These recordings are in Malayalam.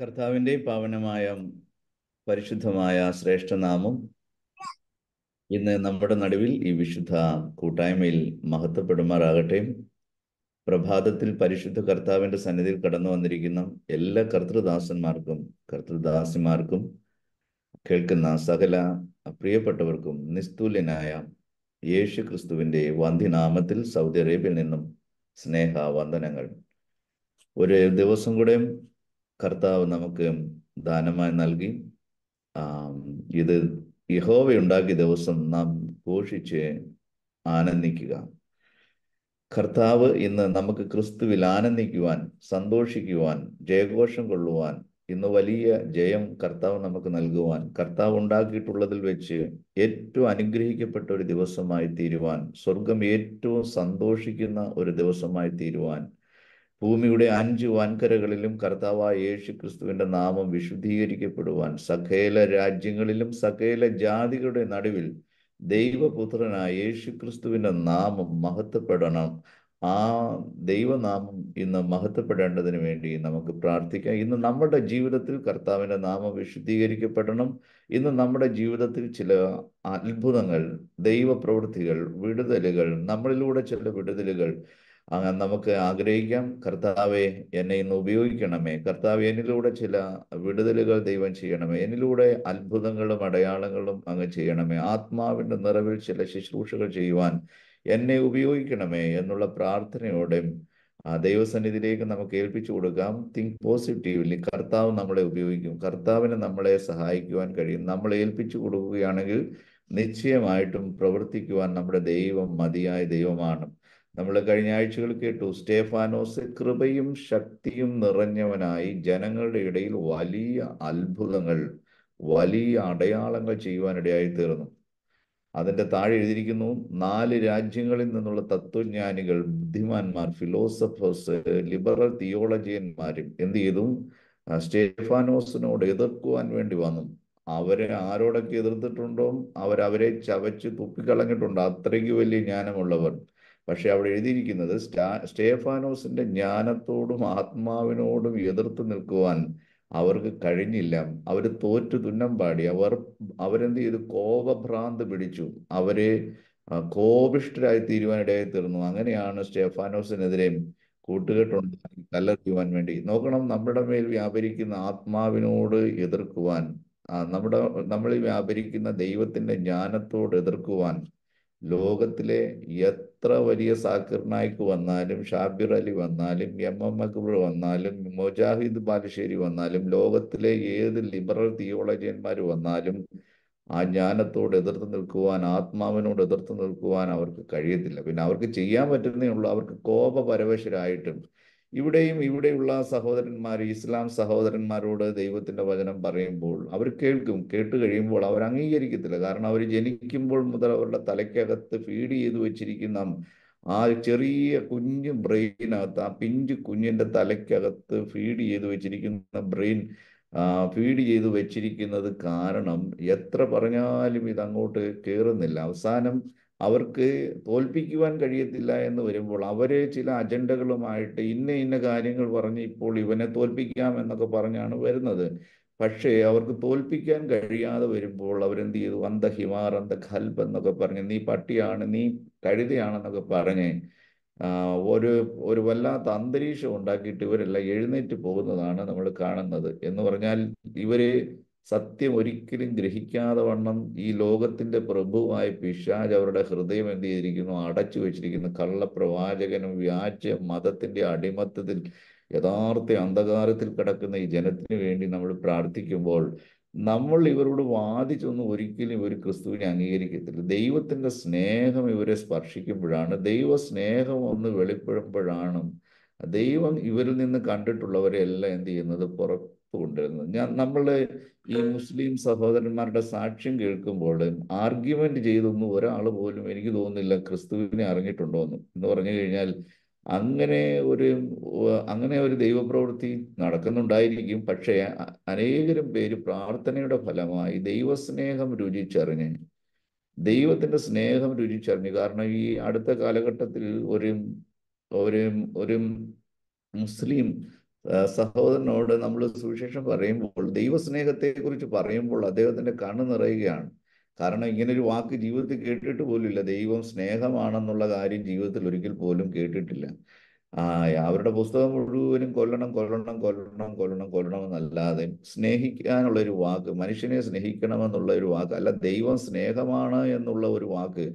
കർത്താവിൻ്റെ പാവനമായ പരിശുദ്ധമായ ശ്രേഷ്ഠനാമം ഇന്ന് നമ്മുടെ നടുവിൽ ഈ വിശുദ്ധ കൂട്ടായ്മയിൽ മഹത്വപ്പെടുമാറാകട്ടെ പ്രഭാതത്തിൽ പരിശുദ്ധ കർത്താവിൻ്റെ സന്നിധിയിൽ കടന്നു വന്നിരിക്കുന്ന എല്ലാ കർത്തൃദാസന്മാർക്കും കർത്തൃദാസിമാർക്കും കേൾക്കുന്ന സകല പ്രിയപ്പെട്ടവർക്കും നിസ്തുല്യനായ യേശു ക്രിസ്തുവിൻ്റെ വന്ധിനാമത്തിൽ സൗദി അറേബ്യയിൽ നിന്നും സ്നേഹ വന്ദനങ്ങൾ ഒരു ദിവസം കൂടെ കർത്താവ് നമുക്ക് ദാനമായി നൽകി ഇത് യഹോവ ഉണ്ടാക്കിയ ദിവസം നാം ഘോഷിച്ച് ആനന്ദിക്കുക കർത്താവ് ഇന്ന് നമുക്ക് ക്രിസ്തുവിൽ ആനന്ദിക്കുവാൻ സന്തോഷിക്കുവാൻ ജയഘോഷം കൊള്ളുവാൻ ഇന്ന് വലിയ ജയം കർത്താവ് നമുക്ക് നൽകുവാൻ കർത്താവ് ഉണ്ടാക്കിയിട്ടുള്ളതിൽ വെച്ച് ഏറ്റവും അനുഗ്രഹിക്കപ്പെട്ട ഒരു ദിവസമായി തീരുവാൻ സ്വർഗം ഏറ്റവും സന്തോഷിക്കുന്ന ഒരു ദിവസമായി തീരുവാൻ ഭൂമിയുടെ അഞ്ച് വൻകരകളിലും കർത്താവായ യേശു ക്രിസ്തുവിൻ്റെ നാമം വിശുദ്ധീകരിക്കപ്പെടുവാൻ സകേല രാജ്യങ്ങളിലും സകേല ജാതികളുടെ നടുവിൽ ദൈവപുത്രനായ യേശു ക്രിസ്തുവിൻ്റെ നാമം മഹത്വപ്പെടണം ആ ദൈവനാമം ഇന്ന് മഹത്വപ്പെടേണ്ടതിന് വേണ്ടി നമുക്ക് പ്രാർത്ഥിക്കാം ഇന്ന് നമ്മുടെ ജീവിതത്തിൽ കർത്താവിൻ്റെ നാമം വിശുദ്ധീകരിക്കപ്പെടണം ഇന്ന് നമ്മുടെ ജീവിതത്തിൽ ചില അത്ഭുതങ്ങൾ ദൈവപ്രവൃത്തികൾ വിടുതലുകൾ നമ്മളിലൂടെ ചില വിടുതലുകൾ നമുക്ക് ആഗ്രഹിക്കാം കർത്താവെ എന്നെ ഇന്ന് ഉപയോഗിക്കണമേ കർത്താവ് എന്നിലൂടെ ചില വിടുതലുകൾ ദൈവം ചെയ്യണമേ എന്നിലൂടെ അത്ഭുതങ്ങളും അടയാളങ്ങളും അങ്ങ് ചെയ്യണമേ ആത്മാവിൻ്റെ നിറവിൽ ചില ശുശ്രൂഷകൾ ചെയ്യുവാൻ എന്നെ ഉപയോഗിക്കണമേ എന്നുള്ള പ്രാർത്ഥനയോടെ ദൈവസന്നിധിയിലേക്ക് നമുക്ക് ഏൽപ്പിച്ചു കൊടുക്കാം തിങ്ക് പോസിറ്റീവ്ലി കർത്താവ് നമ്മളെ ഉപയോഗിക്കും കർത്താവിന് നമ്മളെ സഹായിക്കുവാൻ കഴിയും നമ്മൾ ഏൽപ്പിച്ചു കൊടുക്കുകയാണെങ്കിൽ നിശ്ചയമായിട്ടും പ്രവർത്തിക്കുവാൻ നമ്മുടെ ദൈവം മതിയായ ദൈവമാണ് നമ്മൾ കഴിഞ്ഞ ആഴ്ചകൾ കേട്ടു സ്റ്റേഫാനോസ് കൃപയും ശക്തിയും നിറഞ്ഞവനായി ജനങ്ങളുടെ ഇടയിൽ വലിയ അത്ഭുതങ്ങൾ വലിയ അടയാളങ്ങൾ ചെയ്യുവാനിടയായി തീർന്നു അതിൻ്റെ താഴെ എഴുതിയിരിക്കുന്നു നാല് രാജ്യങ്ങളിൽ നിന്നുള്ള തത്വജ്ഞാനികൾ ബുദ്ധിമാന്മാർ ഫിലോസഫേഴ്സ് ലിബറൽ തിയോളജിയന്മാരും എന്ത് ചെയ്തു സ്റ്റേഫാനോസിനോട് എതിർക്കുവാൻ വേണ്ടി വന്നു അവരെ ആരോടൊക്കെ എതിർത്തിട്ടുണ്ടോ അവരവരെ ചവച്ച് തുപ്പിക്കളഞ്ഞിട്ടുണ്ടോ അത്രയ്ക്ക് വലിയ ജ്ഞാനമുള്ളവർ പക്ഷെ അവിടെ എഴുതിയിരിക്കുന്നത് സ്റ്റാ സ്റ്റേഫാനോസിന്റെ ജ്ഞാനത്തോടും ആത്മാവിനോടും എതിർത്ത് നിൽക്കുവാൻ അവർക്ക് കഴിഞ്ഞില്ല അവർ തോറ്റു തുന്നം പാടി അവർ അവരെന്ത് ചെയ്തു കോപഭ്രാന്ത് പിടിച്ചു അവരെ കോപിഷ്ടരായി തീരുവാനിടയായി തീർന്നു അങ്ങനെയാണ് സ്റ്റെഫാനോസിനെതിരെ കൂട്ടുകെട്ടുണ്ടാക്കി കല്ലെറിയുവാൻ വേണ്ടി നോക്കണം നമ്മുടെ മേൽ വ്യാപരിക്കുന്ന ആത്മാവിനോട് എതിർക്കുവാൻ നമ്മുടെ നമ്മളിൽ വ്യാപരിക്കുന്ന ദൈവത്തിന്റെ ജ്ഞാനത്തോട് എതിർക്കുവാൻ ലോകത്തിലെ എത്ര വലിയ സാക്കിർ നായിക്ക് വന്നാലും ഷാബിർ അലി വന്നാലും എം എം അക്ബർ വന്നാലും മുജാഹിദ് ബാലുശ്ശേരി വന്നാലും ലോകത്തിലെ ഏത് ലിബറൽ തിയോളജിയന്മാർ വന്നാലും ആ ജ്ഞാനത്തോട് എതിർത്ത് നിൽക്കുവാൻ ആത്മാവിനോട് എതിർത്ത് നിൽക്കുവാൻ അവർക്ക് കഴിയത്തില്ല പിന്നെ അവർക്ക് ചെയ്യാൻ പറ്റുന്നേ ഉള്ളൂ അവർക്ക് കോപപരവശരായിട്ടും ഇവിടെയും ഇവിടെയുള്ള സഹോദരന്മാർ ഇസ്ലാം സഹോദരന്മാരോട് ദൈവത്തിന്റെ വചനം പറയുമ്പോൾ അവർ കേൾക്കും കേട്ട് കഴിയുമ്പോൾ അവർ അംഗീകരിക്കത്തില്ല കാരണം അവർ ജനിക്കുമ്പോൾ മുതൽ അവരുടെ തലയ്ക്കകത്ത് ഫീഡ് ചെയ്തു വെച്ചിരിക്കുന്ന ആ ചെറിയ കുഞ്ഞ് ബ്രെയിനകത്ത് ആ പിഞ്ച് കുഞ്ഞിന്റെ തലയ്ക്കകത്ത് ഫീഡ് ചെയ്തു വെച്ചിരിക്കുന്ന ബ്രെയിൻ ഫീഡ് ചെയ്തു വെച്ചിരിക്കുന്നത് കാരണം എത്ര പറഞ്ഞാലും ഇതങ്ങോട്ട് കയറുന്നില്ല അവസാനം അവർക്ക് തോൽപ്പിക്കുവാൻ കഴിയത്തില്ല എന്ന് വരുമ്പോൾ അവരെ ചില അജണ്ടകളുമായിട്ട് ഇന്ന ഇന്ന കാര്യങ്ങൾ പറഞ്ഞ് ഇപ്പോൾ ഇവനെ തോൽപ്പിക്കാം എന്നൊക്കെ പറഞ്ഞാണ് വരുന്നത് പക്ഷേ അവർക്ക് തോൽപ്പിക്കാൻ കഴിയാതെ വരുമ്പോൾ അവരെന്ത് ചെയ്തു അന്ത ഹിമാർ അന്ത ഖൽബ് എന്നൊക്കെ പറഞ്ഞ് നീ പട്ടിയാണ് നീ കഴുതയാണെന്നൊക്കെ പറഞ്ഞ് ഒരു ഒരു വല്ലാത്ത അന്തരീക്ഷം ഉണ്ടാക്കിയിട്ട് ഇവരെല്ലാം എഴുന്നേറ്റ് പോകുന്നതാണ് നമ്മൾ കാണുന്നത് എന്ന് പറഞ്ഞാൽ ഇവര് സത്യം ഒരിക്കലും ഗ്രഹിക്കാതെ വണ്ണം ഈ ലോകത്തിന്റെ പ്രഭുവായ പിശാജ് അവരുടെ ഹൃദയം എന്ത് ചെയ്തിരിക്കുന്നു അടച്ചു വെച്ചിരിക്കുന്നു കള്ളപ്രവാചകനും വ്യാജ മതത്തിന്റെ അടിമത്തത്തിൽ യഥാർത്ഥ അന്ധകാരത്തിൽ കിടക്കുന്ന ഈ ജനത്തിന് വേണ്ടി നമ്മൾ പ്രാർത്ഥിക്കുമ്പോൾ നമ്മൾ ഇവരോട് വാദിച്ചൊന്നും ഒരിക്കലും ഇവർ ക്രിസ്തുവിനെ അംഗീകരിക്കത്തില്ല ദൈവത്തിന്റെ സ്നേഹം ഇവരെ സ്പർശിക്കുമ്പോഴാണ് ദൈവ സ്നേഹം ഒന്ന് വെളിപ്പെടുമ്പോഴാണ് ദൈവം ഇവരിൽ നിന്ന് കണ്ടിട്ടുള്ളവരെ എല്ലാം എന്ത് ചെയ്യുന്നത് പുറ കൊണ്ടുവരുന്നത് ഞാൻ നമ്മൾ ഈ മുസ്ലിം സഹോദരന്മാരുടെ സാക്ഷ്യം കേൾക്കുമ്പോൾ ആർഗ്യുമെന്റ് ചെയ്തൊന്നും ഒരാൾ പോലും എനിക്ക് തോന്നുന്നില്ല ക്രിസ്തുവിനെ അറിഞ്ഞിട്ടുണ്ടോന്ന് എന്ന് പറഞ്ഞു കഴിഞ്ഞാൽ അങ്ങനെ ഒരു അങ്ങനെ ഒരു ദൈവപ്രവൃത്തി നടക്കുന്നുണ്ടായിരിക്കും പക്ഷേ അനേകരും പേര് പ്രാർത്ഥനയുടെ ഫലമായി ദൈവസ്നേഹം രുചിച്ചറിഞ്ഞ് ദൈവത്തിന്റെ സ്നേഹം രുചിച്ചറിഞ്ഞു കാരണം ഈ അടുത്ത കാലഘട്ടത്തിൽ ഒരു ഒരു മുസ്ലിം സഹോദരനോട് നമ്മൾ സുവിശേഷം പറയുമ്പോൾ ദൈവസ്നേഹത്തെക്കുറിച്ച് പറയുമ്പോൾ അദ്ദേഹത്തിൻ്റെ കണ്ണ് നിറയുകയാണ് കാരണം ഇങ്ങനെ ഒരു വാക്ക് ജീവിതത്തിൽ കേട്ടിട്ട് പോലില്ല ദൈവം സ്നേഹമാണെന്നുള്ള കാര്യം ജീവിതത്തിൽ ഒരിക്കൽ പോലും കേട്ടിട്ടില്ല ആ അവരുടെ പുസ്തകം മുഴുവനും കൊല്ലണം കൊല്ലണം കൊല്ലണം കൊല്ലണം കൊല്ലണം എന്നല്ലാതെ സ്നേഹിക്കാനുള്ള ഒരു വാക്ക് മനുഷ്യനെ സ്നേഹിക്കണമെന്നുള്ള ഒരു വാക്ക് അല്ല ദൈവം സ്നേഹമാണ് എന്നുള്ള ഒരു വാക്ക്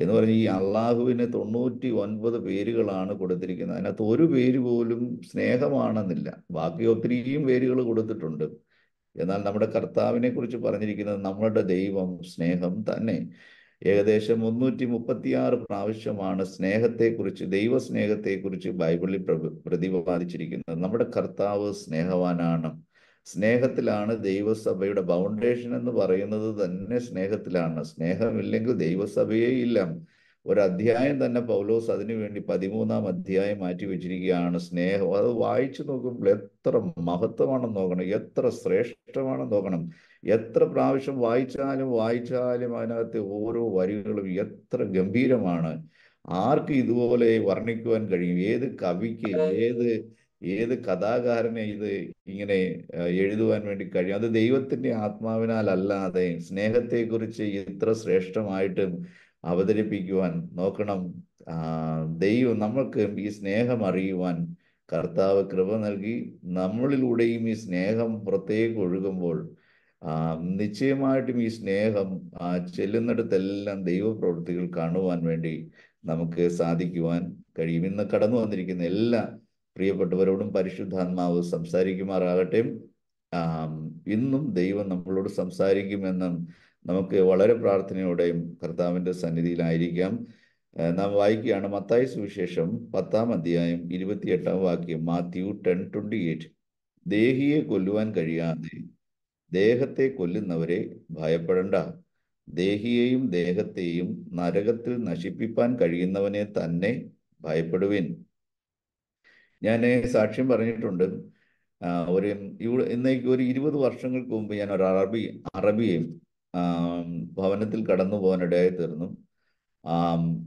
എന്ന് പറഞ്ഞാൽ ഈ അള്ളാഹുവിന് തൊണ്ണൂറ്റി ഒൻപത് പേരുകളാണ് കൊടുത്തിരിക്കുന്നത് അതിനകത്ത് ഒരു പേര് പോലും സ്നേഹമാണെന്നില്ല ബാക്കി ഒത്തിരിയും പേരുകൾ കൊടുത്തിട്ടുണ്ട് എന്നാൽ നമ്മുടെ കർത്താവിനെ കുറിച്ച് പറഞ്ഞിരിക്കുന്നത് നമ്മളുടെ ദൈവം സ്നേഹം തന്നെ ഏകദേശം മുന്നൂറ്റി മുപ്പത്തിയാറ് പ്രാവശ്യമാണ് സ്നേഹത്തെക്കുറിച്ച് കുറിച്ച് ബൈബിളിൽ പ്രതിപാദിച്ചിരിക്കുന്നത് നമ്മുടെ കർത്താവ് സ്നേഹവാനാണ് സ്നേഹത്തിലാണ് ദൈവസഭയുടെ ഫൗണ്ടേഷൻ എന്ന് പറയുന്നത് തന്നെ സ്നേഹത്തിലാണ് സ്നേഹമില്ലെങ്കിൽ ദൈവസഭയേ ഇല്ല ഒരു അധ്യായം തന്നെ പൗലോസ് അതിനുവേണ്ടി പതിമൂന്നാം അധ്യായം മാറ്റി വെച്ചിരിക്കുകയാണ് സ്നേഹം അത് വായിച്ചു നോക്കുമ്പോൾ എത്ര മഹത്വമാണെന്ന് നോക്കണം എത്ര ശ്രേഷ്ഠമാണെന്ന് നോക്കണം എത്ര പ്രാവശ്യം വായിച്ചാലും വായിച്ചാലും അതിനകത്തെ ഓരോ വരികളും എത്ര ഗംഭീരമാണ് ആർക്ക് ഇതുപോലെ വർണ്ണിക്കുവാൻ കഴിയും ഏത് കവിക്ക് ഏത് ഏത് കഥാകാരനെ ഇത് ഇങ്ങനെ എഴുതുവാൻ വേണ്ടി കഴിയും അത് ദൈവത്തിന്റെ ആത്മാവിനാൽ അല്ലാതെ സ്നേഹത്തെക്കുറിച്ച് ഇത്ര ശ്രേഷ്ഠമായിട്ടും അവതരിപ്പിക്കുവാൻ നോക്കണം ദൈവം നമ്മൾക്ക് ഈ സ്നേഹം അറിയുവാൻ കർത്താവ് കൃപ നൽകി നമ്മളിലൂടെയും ഈ സ്നേഹം പുറത്തേക്ക് ഒഴുകുമ്പോൾ നിശ്ചയമായിട്ടും ഈ സ്നേഹം ചെല്ലുന്നിടത്തെല്ലാം ദൈവപ്രവൃത്തികൾ കാണുവാൻ വേണ്ടി നമുക്ക് സാധിക്കുവാൻ കഴിയും ഇന്ന് കടന്നു വന്നിരിക്കുന്ന എല്ലാ പ്രിയപ്പെട്ടവരോടും പരിശുദ്ധാത്മാവ് സംസാരിക്കുമാറാകട്ടെ ഇന്നും ദൈവം നമ്മളോട് സംസാരിക്കുമെന്നും നമുക്ക് വളരെ പ്രാർത്ഥനയോടെയും കർത്താവിൻ്റെ സന്നിധിയിലായിരിക്കാം നാം വായിക്കുകയാണ് മത്തായി സുവിശേഷം പത്താം അധ്യായം ഇരുപത്തിയെട്ടാം വാക്യം മാത്യു ടെൻ ട്വൻറ്റി എയ്റ്റ് ദേഹിയെ കൊല്ലുവാൻ കഴിയാതെ ദേഹത്തെ കൊല്ലുന്നവരെ ഭയപ്പെടണ്ട ദേഹിയെയും ദേഹത്തെയും നരകത്തിൽ നശിപ്പിപ്പാൻ കഴിയുന്നവനെ തന്നെ ഭയപ്പെടുവിൻ ഞാൻ സാക്ഷ്യം പറഞ്ഞിട്ടുണ്ട് ഒരു ഇന്നേക്ക് ഒരു ഇരുപത് വർഷങ്ങൾക്ക് മുമ്പ് ഞാൻ ഒരു അറബി അറബിയും ഭവനത്തിൽ കടന്നു പോകാനിടയായി തീർന്നു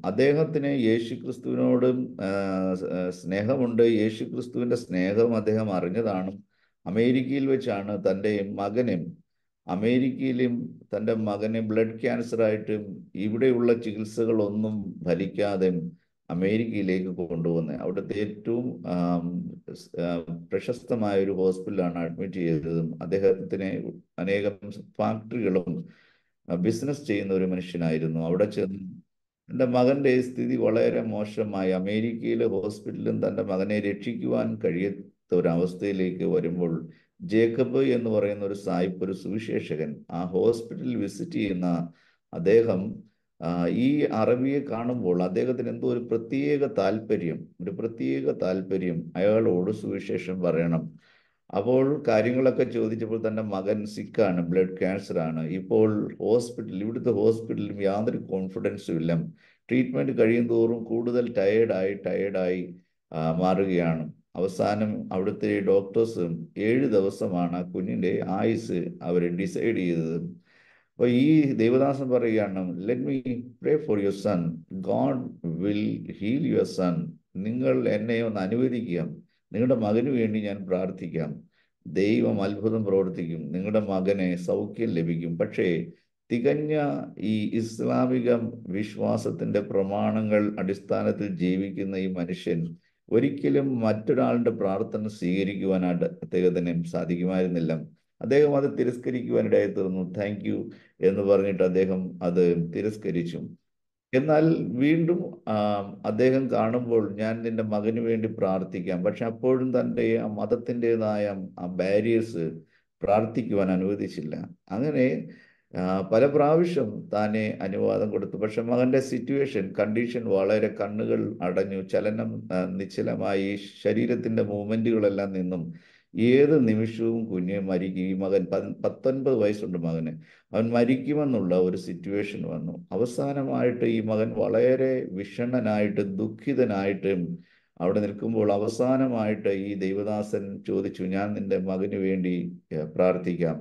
അദ്ദേഹത്തിന് യേശു ക്രിസ്തുവിനോടും സ്നേഹമുണ്ട് യേശു ക്രിസ്തുവിൻ്റെ സ്നേഹം അദ്ദേഹം അറിഞ്ഞതാണ് അമേരിക്കയിൽ വെച്ചാണ് തൻ്റെ മകനും അമേരിക്കയിലും തൻ്റെ മകന് ബ്ലഡ് ക്യാൻസറായിട്ടും ഇവിടെയുള്ള ചികിത്സകളൊന്നും ഭരിക്കാതെ അമേരിക്കയിലേക്ക് കൊണ്ടുവന്ന് അവിടുത്തെ ഏറ്റവും പ്രശസ്തമായ ഒരു ഹോസ്പിറ്റലാണ് അഡ്മിറ്റ് ചെയ്തതും അദ്ദേഹത്തിന് അനേകം ഫാക്ടറികളും ബിസിനസ് ചെയ്യുന്ന ഒരു മനുഷ്യനായിരുന്നു അവിടെ ചെന്ന് എൻ്റെ മകൻ്റെ സ്ഥിതി വളരെ മോശമായി അമേരിക്കയിലെ ഹോസ്പിറ്റലും തൻ്റെ മകനെ രക്ഷിക്കുവാൻ കഴിയാത്ത ഒരവസ്ഥയിലേക്ക് വരുമ്പോൾ ജേക്കബ് എന്ന് പറയുന്ന ഒരു സായിപ്പ് ഒരു സുവിശേഷകൻ ആ ഹോസ്പിറ്റൽ വിസിറ്റ് ചെയ്യുന്ന അദ്ദേഹം ഈ അറബിയെ കാണുമ്പോൾ അദ്ദേഹത്തിന് എന്തോ ഒരു പ്രത്യേക താല്പര്യം ഒരു പ്രത്യേക താല്പര്യം അയാളോട് സുവിശേഷം പറയണം അപ്പോൾ കാര്യങ്ങളൊക്കെ ചോദിച്ചപ്പോൾ തൻ്റെ മകൻ സിക്കാണ് ബ്ലഡ് ക്യാൻസർ ആണ് ഇപ്പോൾ ഹോസ്പിറ്റൽ ഇവിടുത്തെ ഹോസ്പിറ്റലിലും യാതൊരു കോൺഫിഡൻസും ഇല്ല ട്രീറ്റ്മെൻറ്റ് കഴിയും തോറും കൂടുതൽ ടയേർഡായി ടയേർഡായി മാറുകയാണ് അവസാനം അവിടുത്തെ ഡോക്ടേഴ്സും ഏഴ് ദിവസമാണ് കുഞ്ഞിൻ്റെ ആയുസ് അവർ ഡിസൈഡ് ചെയ്തത് അപ്പൊ ഈ ദേവദാസൻ പറയുകയാണ് let me pray for your son God will heal your son നിങ്ങൾ എന്നെ ഒന്ന് അനുവദിക്കുക നിങ്ങളുടെ മകന് വേണ്ടി ഞാൻ പ്രാർത്ഥിക്കാം ദൈവം അത്ഭുതം പ്രവർത്തിക്കും നിങ്ങളുടെ മകനെ സൗഖ്യം ലഭിക്കും പക്ഷേ തികഞ്ഞ ഈ ഇസ്ലാമിക വിശ്വാസത്തിന്റെ പ്രമാണങ്ങൾ അടിസ്ഥാനത്തിൽ ജീവിക്കുന്ന ഈ മനുഷ്യൻ ഒരിക്കലും മറ്റൊരാളുടെ പ്രാർത്ഥന സ്വീകരിക്കുവാനായിട്ട് അദ്ദേഹത്തിന് സാധിക്കുമായിരുന്നില്ല അദ്ദേഹം അത് തിരസ്കരിക്കുവാനിടയായി തീർന്നു താങ്ക് യു എന്ന് പറഞ്ഞിട്ട് അദ്ദേഹം അത് തിരസ്കരിച്ചു എന്നാൽ വീണ്ടും അദ്ദേഹം കാണുമ്പോൾ ഞാൻ നിന്റെ മകന് വേണ്ടി പ്രാർത്ഥിക്കാം പക്ഷെ അപ്പോഴും തൻ്റെ ആ മതത്തിൻ്റെതായ ആ ബാരിയേഴ്സ് പ്രാർത്ഥിക്കുവാൻ അനുവദിച്ചില്ല അങ്ങനെ പല പ്രാവശ്യം താനെ അനുവാദം കൊടുത്തു പക്ഷെ മകൻ്റെ സിറ്റുവേഷൻ കണ്ടീഷൻ വളരെ കണ്ണുകൾ അടഞ്ഞു ചലനം നിശ്ചലമായി ശരീരത്തിൻ്റെ മൂവ്മെൻറ്റുകളെല്ലാം നിന്നും ഏത് നിമിഷവും കുഞ്ഞ് മരിക്കും ഈ മകൻ പത്തൊൻപത് വയസ്സുണ്ട് മകന് അവൻ മരിക്കുമെന്നുള്ള ഒരു സിറ്റുവേഷൻ വന്നു അവസാനമായിട്ട് ഈ മകൻ വളരെ വിഷണ്ണനായിട്ട് ദുഃഖിതനായിട്ടും അവിടെ നിൽക്കുമ്പോൾ അവസാനമായിട്ട് ഈ ദൈവദാസൻ ചോദിച്ചു ഞാൻ നിന്റെ മകന് വേണ്ടി പ്രാർത്ഥിക്കാം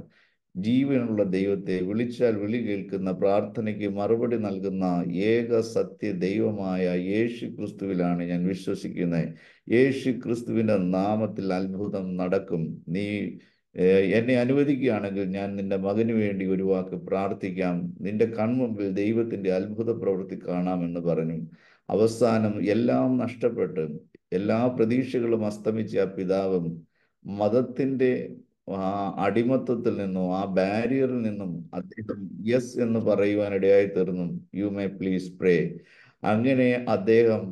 ജീവനുള്ള ദൈവത്തെ വിളിച്ചാൽ വിളി കേൾക്കുന്ന പ്രാർത്ഥനയ്ക്ക് മറുപടി നൽകുന്ന ഏക സത്യ ദൈവമായ യേശു ക്രിസ്തുവിലാണ് ഞാൻ വിശ്വസിക്കുന്നത് യേശു ക്രിസ്തുവിൻ്റെ നാമത്തിൽ അത്ഭുതം നടക്കും നീ എന്നെ അനുവദിക്കുകയാണെങ്കിൽ ഞാൻ നിന്റെ മകന് വേണ്ടി ഒരു വാക്ക് പ്രാർത്ഥിക്കാം നിന്റെ കൺമുമ്പിൽ ദൈവത്തിൻ്റെ അത്ഭുത പ്രവൃത്തി കാണാമെന്ന് പറഞ്ഞു അവസാനം എല്ലാം നഷ്ടപ്പെട്ട് എല്ലാ പ്രതീക്ഷകളും അസ്തമിച്ച ആ പിതാവും മതത്തിൻ്റെ ആ അടിമത്തത്തിൽ നിന്നും ആ ബാരിയറിൽ നിന്നും അദ്ദേഹം യെസ് എന്ന് ഇടയായി തീർന്നു യു മേ പ്ലീസ് പ്രേ അങ്ങനെ അദ്ദേഹം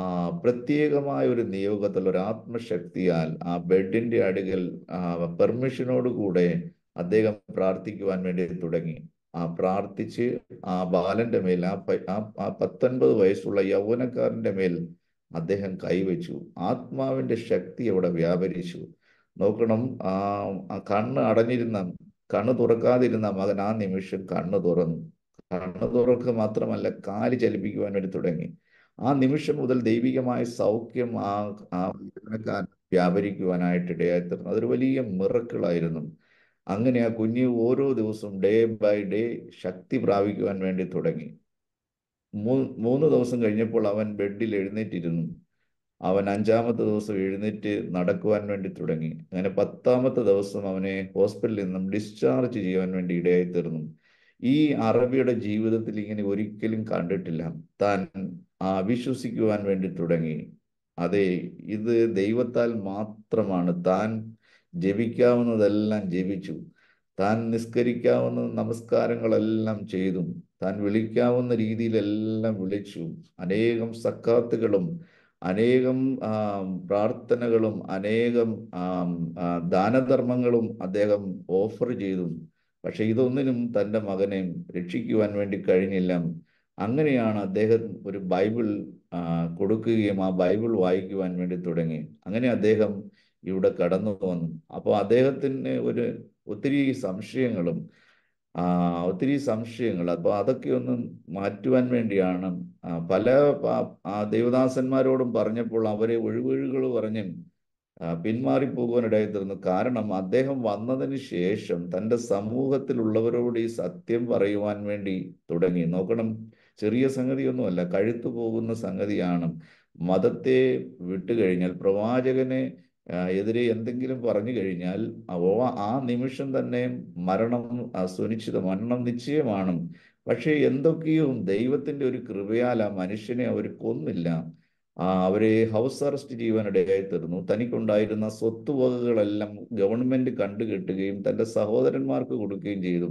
ആ പ്രത്യേകമായ ഒരു നിയോഗത്തിൽ ഒരു ആത്മശക്തിയാൽ ആ ബെഡിന്റെ അടുകൽ പെർമിഷനോടുകൂടെ അദ്ദേഹം പ്രാർത്ഥിക്കുവാൻ വേണ്ടി തുടങ്ങി ആ പ്രാർത്ഥിച്ച് ആ ബാലന്റെ മേൽ ആ ആ പത്തൊൻപത് വയസ്സുള്ള യൗവനക്കാരന്റെ മേൽ അദ്ദേഹം കൈവച്ചു ആത്മാവിന്റെ ശക്തി അവിടെ വ്യാപരിച്ചു നോക്കണം ആ കണ്ണ് അടഞ്ഞിരുന്ന കണ്ണ് തുറക്കാതിരുന്ന മകൻ ആ നിമിഷം കണ്ണ് തുറന്നു കണ്ണ് തുറക്കുക മാത്രമല്ല കാല് ചലിപ്പിക്കുവാൻ വേണ്ടി തുടങ്ങി ആ നിമിഷം മുതൽ ദൈവികമായ സൗഖ്യം ആ ആ വേദനക്കാരൻ വ്യാപരിക്കുവാനായിട്ട് ഇടയായി തീർന്നു അതൊരു വലിയ മിറക്കിളായിരുന്നു അങ്ങനെ ആ കുഞ്ഞ് ഓരോ ദിവസവും ഡേ ബൈ ഡേ ശക്തി പ്രാപിക്കുവാൻ വേണ്ടി തുടങ്ങി മൂന്ന് ദിവസം കഴിഞ്ഞപ്പോൾ അവൻ ബെഡിൽ എഴുന്നേറ്റിരുന്നു അവൻ അഞ്ചാമത്തെ ദിവസം എഴുന്നേറ്റ് നടക്കുവാൻ വേണ്ടി തുടങ്ങി അങ്ങനെ പത്താമത്തെ ദിവസം അവനെ ഹോസ്പിറ്റലിൽ നിന്നും ഡിസ്ചാർജ് ചെയ്യാൻ വേണ്ടി ഇടയായി തീർന്നു ഈ അറബിയുടെ ജീവിതത്തിൽ ഇങ്ങനെ ഒരിക്കലും കണ്ടിട്ടില്ല താൻ ആ വിശ്വസിക്കുവാൻ വേണ്ടി തുടങ്ങി അതെ ഇത് ദൈവത്താൽ മാത്രമാണ് താൻ ജപിക്കാവുന്നതെല്ലാം ജപിച്ചു താൻ നിസ്കരിക്കാവുന്ന നമസ്കാരങ്ങളെല്ലാം ചെയ്തു താൻ വിളിക്കാവുന്ന രീതിയിലെല്ലാം വിളിച്ചു അനേകം സക്കാത്തുകളും അനേകം പ്രാർത്ഥനകളും അനേകം ദാനധർമ്മങ്ങളും അദ്ദേഹം ഓഫർ ചെയ്തു പക്ഷെ ഇതൊന്നിനും തൻ്റെ മകനെ രക്ഷിക്കുവാൻ വേണ്ടി കഴിഞ്ഞില്ല അങ്ങനെയാണ് അദ്ദേഹം ഒരു ബൈബിൾ കൊടുക്കുകയും ആ ബൈബിൾ വായിക്കുവാൻ വേണ്ടി തുടങ്ങി അങ്ങനെ അദ്ദേഹം ഇവിടെ കടന്നു വന്നു അപ്പോൾ അദ്ദേഹത്തിന് ഒരു ഒത്തിരി സംശയങ്ങളും ഒത്തിരി സംശയങ്ങൾ അപ്പോൾ അതൊക്കെ ഒന്ന് മാറ്റുവാൻ വേണ്ടിയാണ് പല ദേവദാസന്മാരോടും പറഞ്ഞപ്പോൾ അവരെ ഒഴിവൊഴികൾ പറഞ്ഞ് പിന്മാറിപ്പോകാനിടയായി കാരണം അദ്ദേഹം വന്നതിന് ശേഷം തൻ്റെ സമൂഹത്തിലുള്ളവരോട് ഈ സത്യം പറയുവാൻ വേണ്ടി തുടങ്ങി നോക്കണം ചെറിയ സംഗതിയൊന്നുമല്ല കഴുത്തു പോകുന്ന സംഗതിയാണ് മതത്തെ വിട്ടുകഴിഞ്ഞാൽ പ്രവാചകനെ എതിരെ എന്തെങ്കിലും പറഞ്ഞു കഴിഞ്ഞാൽ ആ നിമിഷം തന്നെ മരണം സുനിശ്ചിത മരണം നിശ്ചയമാണ് പക്ഷേ എന്തൊക്കെയും ദൈവത്തിന്റെ ഒരു കൃപയാൽ ആ മനുഷ്യനെ അവർ കൊന്നില്ല അവരെ ഹൗസ് അറസ്റ്റ് ജീവനിടയായി തീർന്നു തനിക്കുണ്ടായിരുന്ന സ്വത്തുവകകളെല്ലാം ഗവൺമെന്റ് കണ്ടുകെട്ടുകയും തൻ്റെ സഹോദരന്മാർക്ക് കൊടുക്കുകയും ചെയ്തു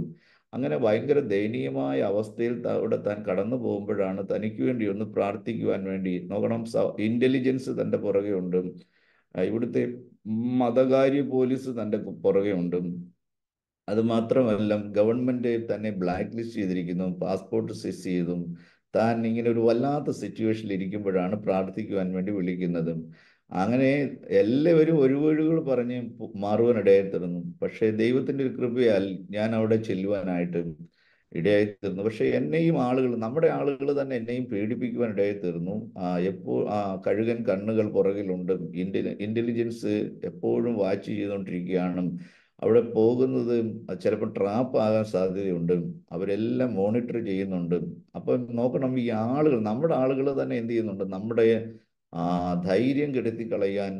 അങ്ങനെ ഭയങ്കര ദയനീയമായ അവസ്ഥയിൽ അവിടെ താൻ കടന്നു പോകുമ്പോഴാണ് തനിക്ക് വേണ്ടി ഒന്ന് പ്രാർത്ഥിക്കുവാൻ വേണ്ടി നോക്കണം ഇന്റലിജൻസ് തൻ്റെ പുറകെ ഉണ്ട് ഇവിടുത്തെ മതകാര്യ പോലീസ് തൻ്റെ പുറകെ ഉണ്ട് അതുമാത്രമല്ല ഗവൺമെന്റ് തന്നെ ബ്ലാക്ക് ലിസ്റ്റ് ചെയ്തിരിക്കുന്നു പാസ്പോർട്ട് സെസ് ചെയ്തും താൻ ഇങ്ങനെ ഒരു വല്ലാത്ത സിറ്റുവേഷനിൽ ഇരിക്കുമ്പോഴാണ് പ്രാർത്ഥിക്കുവാൻ വേണ്ടി വിളിക്കുന്നത് അങ്ങനെ എല്ലാവരും ഒരുവഴികൾ പറഞ്ഞ് മാറുവാനിടയായി തീർന്നു പക്ഷേ ദൈവത്തിൻ്റെ ഒരു കൃപയാൽ ഞാൻ അവിടെ ചെല്ലുവാനായിട്ട് ഇടയായി തീർന്നു പക്ഷേ എന്നെയും ആളുകൾ നമ്മുടെ ആളുകൾ തന്നെ എന്നെയും പീഡിപ്പിക്കുവാൻ ഇടയായി തീർന്നു എപ്പോൾ കഴുകൻ കണ്ണുകൾ പുറകിലുണ്ട് ഇന്റലി ഇന്റലിജൻസ് എപ്പോഴും വാച്ച് ചെയ്തുകൊണ്ടിരിക്കുകയാണ് അവിടെ പോകുന്നത് ചിലപ്പോൾ ട്രാപ്പ് ആകാൻ സാധ്യതയുണ്ട് അവരെല്ലാം മോണിറ്റർ ചെയ്യുന്നുണ്ട് അപ്പം നോക്കണം ഈ ആളുകൾ നമ്മുടെ ആളുകൾ തന്നെ എന്ത് ചെയ്യുന്നുണ്ട് നമ്മുടെ ധൈര്യം കെടുത്തി കളയാൻ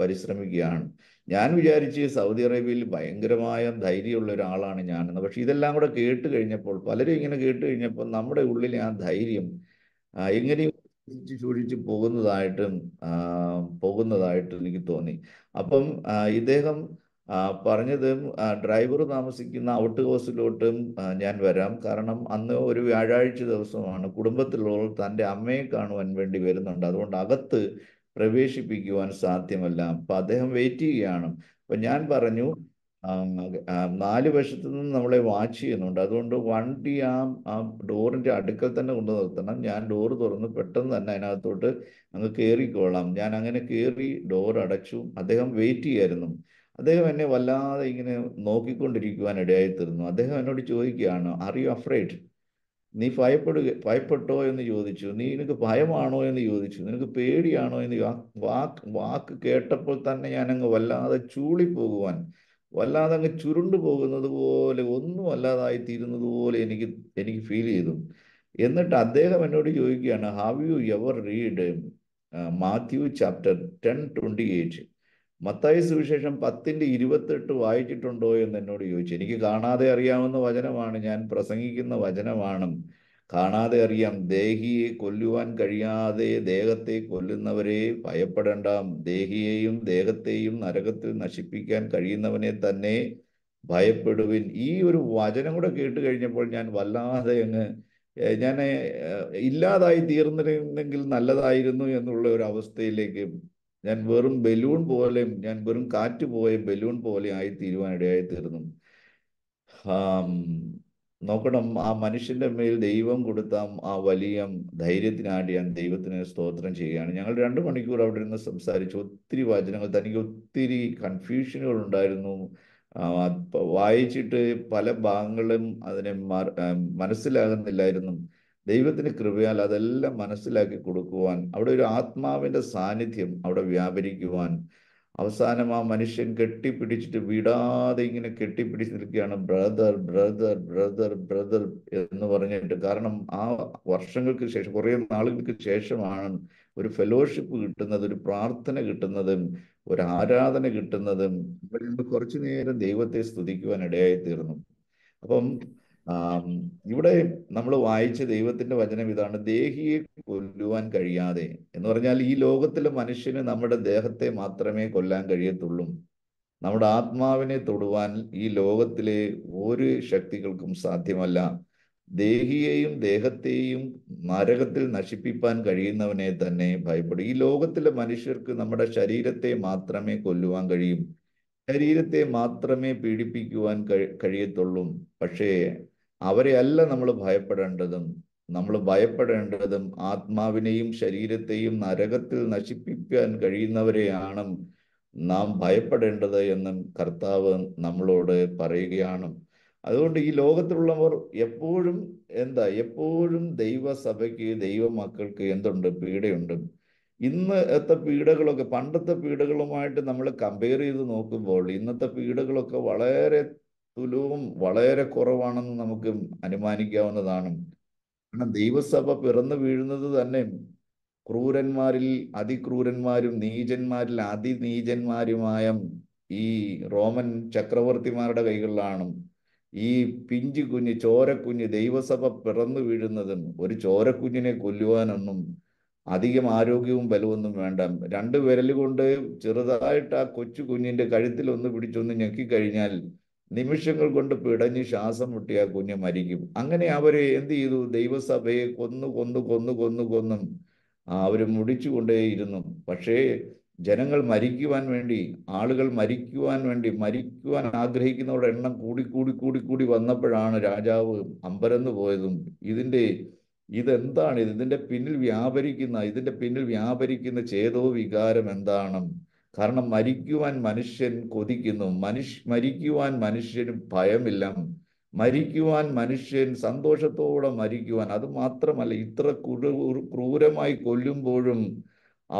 പരിശ്രമിക്കുകയാണ് ഞാൻ വിചാരിച്ച് സൗദി അറേബ്യയിൽ ഭയങ്കരമായ ധൈര്യമുള്ള ഒരാളാണ് ഞാനെന്ന് പക്ഷെ ഇതെല്ലാം കൂടെ കേട്ട് കഴിഞ്ഞപ്പോൾ പലരും ഇങ്ങനെ കേട്ട് കഴിഞ്ഞപ്പോൾ നമ്മുടെ ഉള്ളിലെ ആ ധൈര്യം എങ്ങനെയും ചൂടിച്ച് പോകുന്നതായിട്ടും പോകുന്നതായിട്ട് എനിക്ക് തോന്നി അപ്പം ഇദ്ദേഹം പറഞ്ഞത് ഡ്രൈവർ താമസിക്കുന്ന ഔട്ട് ഹൗസിലോട്ടും ഞാൻ വരാം കാരണം അന്ന് ഒരു വ്യാഴാഴ്ച ദിവസമാണ് കുടുംബത്തിലുള്ളവർ തൻ്റെ അമ്മയെ കാണുവാൻ വേണ്ടി വരുന്നുണ്ട് അതുകൊണ്ട് അകത്ത് പ്രവേശിപ്പിക്കുവാൻ സാധ്യമല്ല അപ്പൊ അദ്ദേഹം വെയിറ്റ് ചെയ്യുകയാണ് അപ്പൊ ഞാൻ പറഞ്ഞു നാല് വശത്തു നിന്ന് നമ്മളെ വാച്ച് ചെയ്യുന്നുണ്ട് അതുകൊണ്ട് വണ്ടി ആ ആ ഡോറിൻ്റെ അടുക്കൽ തന്നെ കൊണ്ടു നിർത്തണം ഞാൻ ഡോർ തുറന്ന് പെട്ടെന്ന് തന്നെ അതിനകത്തോട്ട് അങ്ങ് കയറിക്കോളാം ഞാൻ അങ്ങനെ കയറി ഡോർ അടച്ചു അദ്ദേഹം വെയിറ്റ് ചെയ്യായിരുന്നു അദ്ദേഹം എന്നെ വല്ലാതെ ഇങ്ങനെ നോക്കിക്കൊണ്ടിരിക്കുവാൻ ഇടയായി തീർന്നു അദ്ദേഹം എന്നോട് ചോദിക്കുകയാണ് ആർ യു അഫ്രൈഡ് നീ ഭയപ്പെടുക ഭയപ്പെട്ടോ എന്ന് ചോദിച്ചു നീ നിനക്ക് ഭയമാണോ എന്ന് ചോദിച്ചു നിനക്ക് പേടിയാണോ എന്ന് വാക്ക് വാക്ക് കേട്ടപ്പോൾ തന്നെ ഞാൻ അങ്ങ് വല്ലാതെ ചൂളിപ്പോകുവാൻ വല്ലാതെ അങ്ങ് ചുരുണ്ടു പോകുന്നത് പോലെ ഒന്നും അല്ലാതായി തീരുന്നത് പോലെ എനിക്ക് എനിക്ക് ഫീൽ ചെയ്തു എന്നിട്ട് അദ്ദേഹം എന്നോട് ചോദിക്കുകയാണ് have you ever read Matthew chapter ten twenty eight മത്തായി സുവിശേഷം പത്തിൻ്റെ ഇരുപത്തെട്ട് വായിച്ചിട്ടുണ്ടോ എന്ന് എന്നോട് ചോദിച്ചു എനിക്ക് കാണാതെ അറിയാവുന്ന വചനമാണ് ഞാൻ പ്രസംഗിക്കുന്ന വചനമാണ് കാണാതെ അറിയാം ദേഹിയെ കൊല്ലുവാൻ കഴിയാതെ ദേഹത്തെ കൊല്ലുന്നവരെ ഭയപ്പെടേണ്ട ദേഹിയെയും ദേഹത്തെയും നരകത്തിൽ നശിപ്പിക്കാൻ കഴിയുന്നവനെ തന്നെ ഭയപ്പെടുവിൻ ഈ ഒരു വചനം കൂടെ കേട്ട് കഴിഞ്ഞപ്പോൾ ഞാൻ വല്ലാതെ അങ്ങ് ഞാൻ ഇല്ലാതായി തീർന്നിരുന്നെങ്കിൽ നല്ലതായിരുന്നു എന്നുള്ള ഒരു അവസ്ഥയിലേക്ക് ഞാൻ വെറും ബലൂൺ പോലെ ഞാൻ വെറും കാറ്റ് പോയ ബലൂൺ പോലെ ആയി തീരുവാൻ ഇടയായി തീർന്നു നോക്കണം ആ മനുഷ്യന്റെ മേൽ ദൈവം കൊടുത്ത ആ വലിയ ധൈര്യത്തിനാണ്ട് ഞാൻ ദൈവത്തിന് സ്തോത്രം ചെയ്യുകയാണ് ഞങ്ങൾ രണ്ടു മണിക്കൂർ അവിടെ നിന്ന് സംസാരിച്ചു ഒത്തിരി വചനങ്ങൾ തനിക്ക് ഒത്തിരി കൺഫ്യൂഷനുകൾ ഉണ്ടായിരുന്നു വായിച്ചിട്ട് പല ഭാഗങ്ങളും അതിനെ മനസ്സിലാകുന്നില്ലായിരുന്നു ദൈവത്തിന് കൃപയാൽ അതെല്ലാം മനസ്സിലാക്കി കൊടുക്കുവാൻ അവിടെ ഒരു ആത്മാവിന്റെ സാന്നിധ്യം അവിടെ വ്യാപരിക്കുവാൻ അവസാനം ആ മനുഷ്യൻ കെട്ടിപ്പിടിച്ചിട്ട് വിടാതെ ഇങ്ങനെ കെട്ടിപ്പിടിച്ച് നിൽക്കുകയാണ് ബ്രദർ ബ്രദർ ബ്രദർ ബ്രദർ എന്ന് പറഞ്ഞിട്ട് കാരണം ആ വർഷങ്ങൾക്ക് ശേഷം കുറേ നാളുകൾക്ക് ശേഷമാണ് ഒരു ഫെലോഷിപ്പ് കിട്ടുന്നത് ഒരു പ്രാർത്ഥന കിട്ടുന്നതും ഒരു ആരാധന കിട്ടുന്നതും നമ്മൾ കുറച്ചു നേരം ദൈവത്തെ സ്തുതിക്കുവാൻ ഇടയായി തീർന്നു അപ്പം ഇവിടെ നമ്മൾ വായിച്ച ദൈവത്തിന്റെ വചനം ഇതാണ് ദേഹിയെ കൊല്ലുവാൻ കഴിയാതെ എന്ന് പറഞ്ഞാൽ ഈ ലോകത്തിലെ മനുഷ്യന് നമ്മുടെ ദേഹത്തെ മാത്രമേ കൊല്ലാൻ കഴിയത്തുള്ളൂ നമ്മുടെ ആത്മാവിനെ തൊടുവാൻ ഈ ലോകത്തിലെ ഒരു ശക്തികൾക്കും സാധ്യമല്ല ദേഹിയെയും ദേഹത്തെയും നരകത്തിൽ നശിപ്പിക്കാൻ കഴിയുന്നവനെ തന്നെ ഭയപ്പെടും ഈ ലോകത്തിലെ മനുഷ്യർക്ക് നമ്മുടെ ശരീരത്തെ മാത്രമേ കൊല്ലുവാൻ കഴിയും ശരീരത്തെ മാത്രമേ പീഡിപ്പിക്കുവാൻ കഴിയത്തുള്ളൂ പക്ഷേ അവരെയല്ല നമ്മൾ ഭയപ്പെടേണ്ടതും നമ്മൾ ഭയപ്പെടേണ്ടതും ആത്മാവിനെയും ശരീരത്തെയും നരകത്തിൽ നശിപ്പിക്കാൻ കഴിയുന്നവരെയാണ് നാം ഭയപ്പെടേണ്ടത് എന്നും കർത്താവ് നമ്മളോട് പറയുകയാണ് അതുകൊണ്ട് ഈ ലോകത്തിലുള്ളവർ എപ്പോഴും എന്താ എപ്പോഴും ദൈവസഭയ്ക്ക് ദൈവമക്കൾക്ക് എന്തുണ്ട് പീഡയുണ്ട് ഇന്ന് എത്ര പീഡകളൊക്കെ പണ്ടത്തെ പീഡകളുമായിട്ട് നമ്മൾ കമ്പയർ ചെയ്ത് നോക്കുമ്പോൾ ഇന്നത്തെ പീഡകളൊക്കെ വളരെ തുലവും വളരെ കുറവാണെന്ന് നമുക്ക് അനുമാനിക്കാവുന്നതാണ് കാരണം ദൈവസഭ പിറന്നു വീഴുന്നത് തന്നെ ക്രൂരന്മാരിൽ അതിക്രൂരന്മാരും നീചന്മാരിൽ അതിനീചന്മാരുമായ ഈ റോമൻ ചക്രവർത്തിമാരുടെ കൈകളിലാണ് ഈ പിഞ്ചു കുഞ്ഞ് ചോരക്കുഞ്ഞ് ദൈവസഭ പിറന്നു വീഴുന്നതും ഒരു ചോരക്കുഞ്ഞിനെ കൊല്ലുവാനൊന്നും അധികം ആരോഗ്യവും ബലമൊന്നും വേണ്ട രണ്ട് വിരലുകൊണ്ട് ചെറുതായിട്ട് ആ കൊച്ചു കുഞ്ഞിന്റെ കഴുത്തിൽ ഒന്ന് പിടിച്ചൊന്ന് കഴിഞ്ഞാൽ നിമിഷങ്ങൾ കൊണ്ട് പിടഞ്ഞ് ശ്വാസം മുട്ടി ആ കുഞ്ഞ് മരിക്കും അങ്ങനെ അവരെ എന്ത് ചെയ്തു ദൈവസഭയെ കൊന്നു കൊന്നു കൊന്നു കൊന്നു കൊന്നും അവര് മുടിച്ചുകൊണ്ടേയിരുന്നു പക്ഷേ ജനങ്ങൾ മരിക്കുവാൻ വേണ്ടി ആളുകൾ മരിക്കുവാൻ വേണ്ടി മരിക്കുവാൻ ആഗ്രഹിക്കുന്നവരുടെ എണ്ണം കൂടി കൂടി കൂടി കൂടി വന്നപ്പോഴാണ് രാജാവ് അമ്പരന്ന് പോയതും ഇതിൻ്റെ ഇതെന്താണ് ഇതിൻ്റെ പിന്നിൽ വ്യാപരിക്കുന്ന ഇതിൻ്റെ പിന്നിൽ വ്യാപരിക്കുന്ന ചേതോ വികാരം എന്താണ് കാരണം മരിക്കുവാൻ മനുഷ്യൻ കൊതിക്കുന്നു മനുഷ്യ മരിക്കുവാൻ മനുഷ്യന് ഭയമില്ല മരിക്കുവാൻ മനുഷ്യൻ സന്തോഷത്തോടെ മരിക്കുവാൻ അത് മാത്രമല്ല ഇത്ര കുറു ക്രൂരമായി കൊല്ലുമ്പോഴും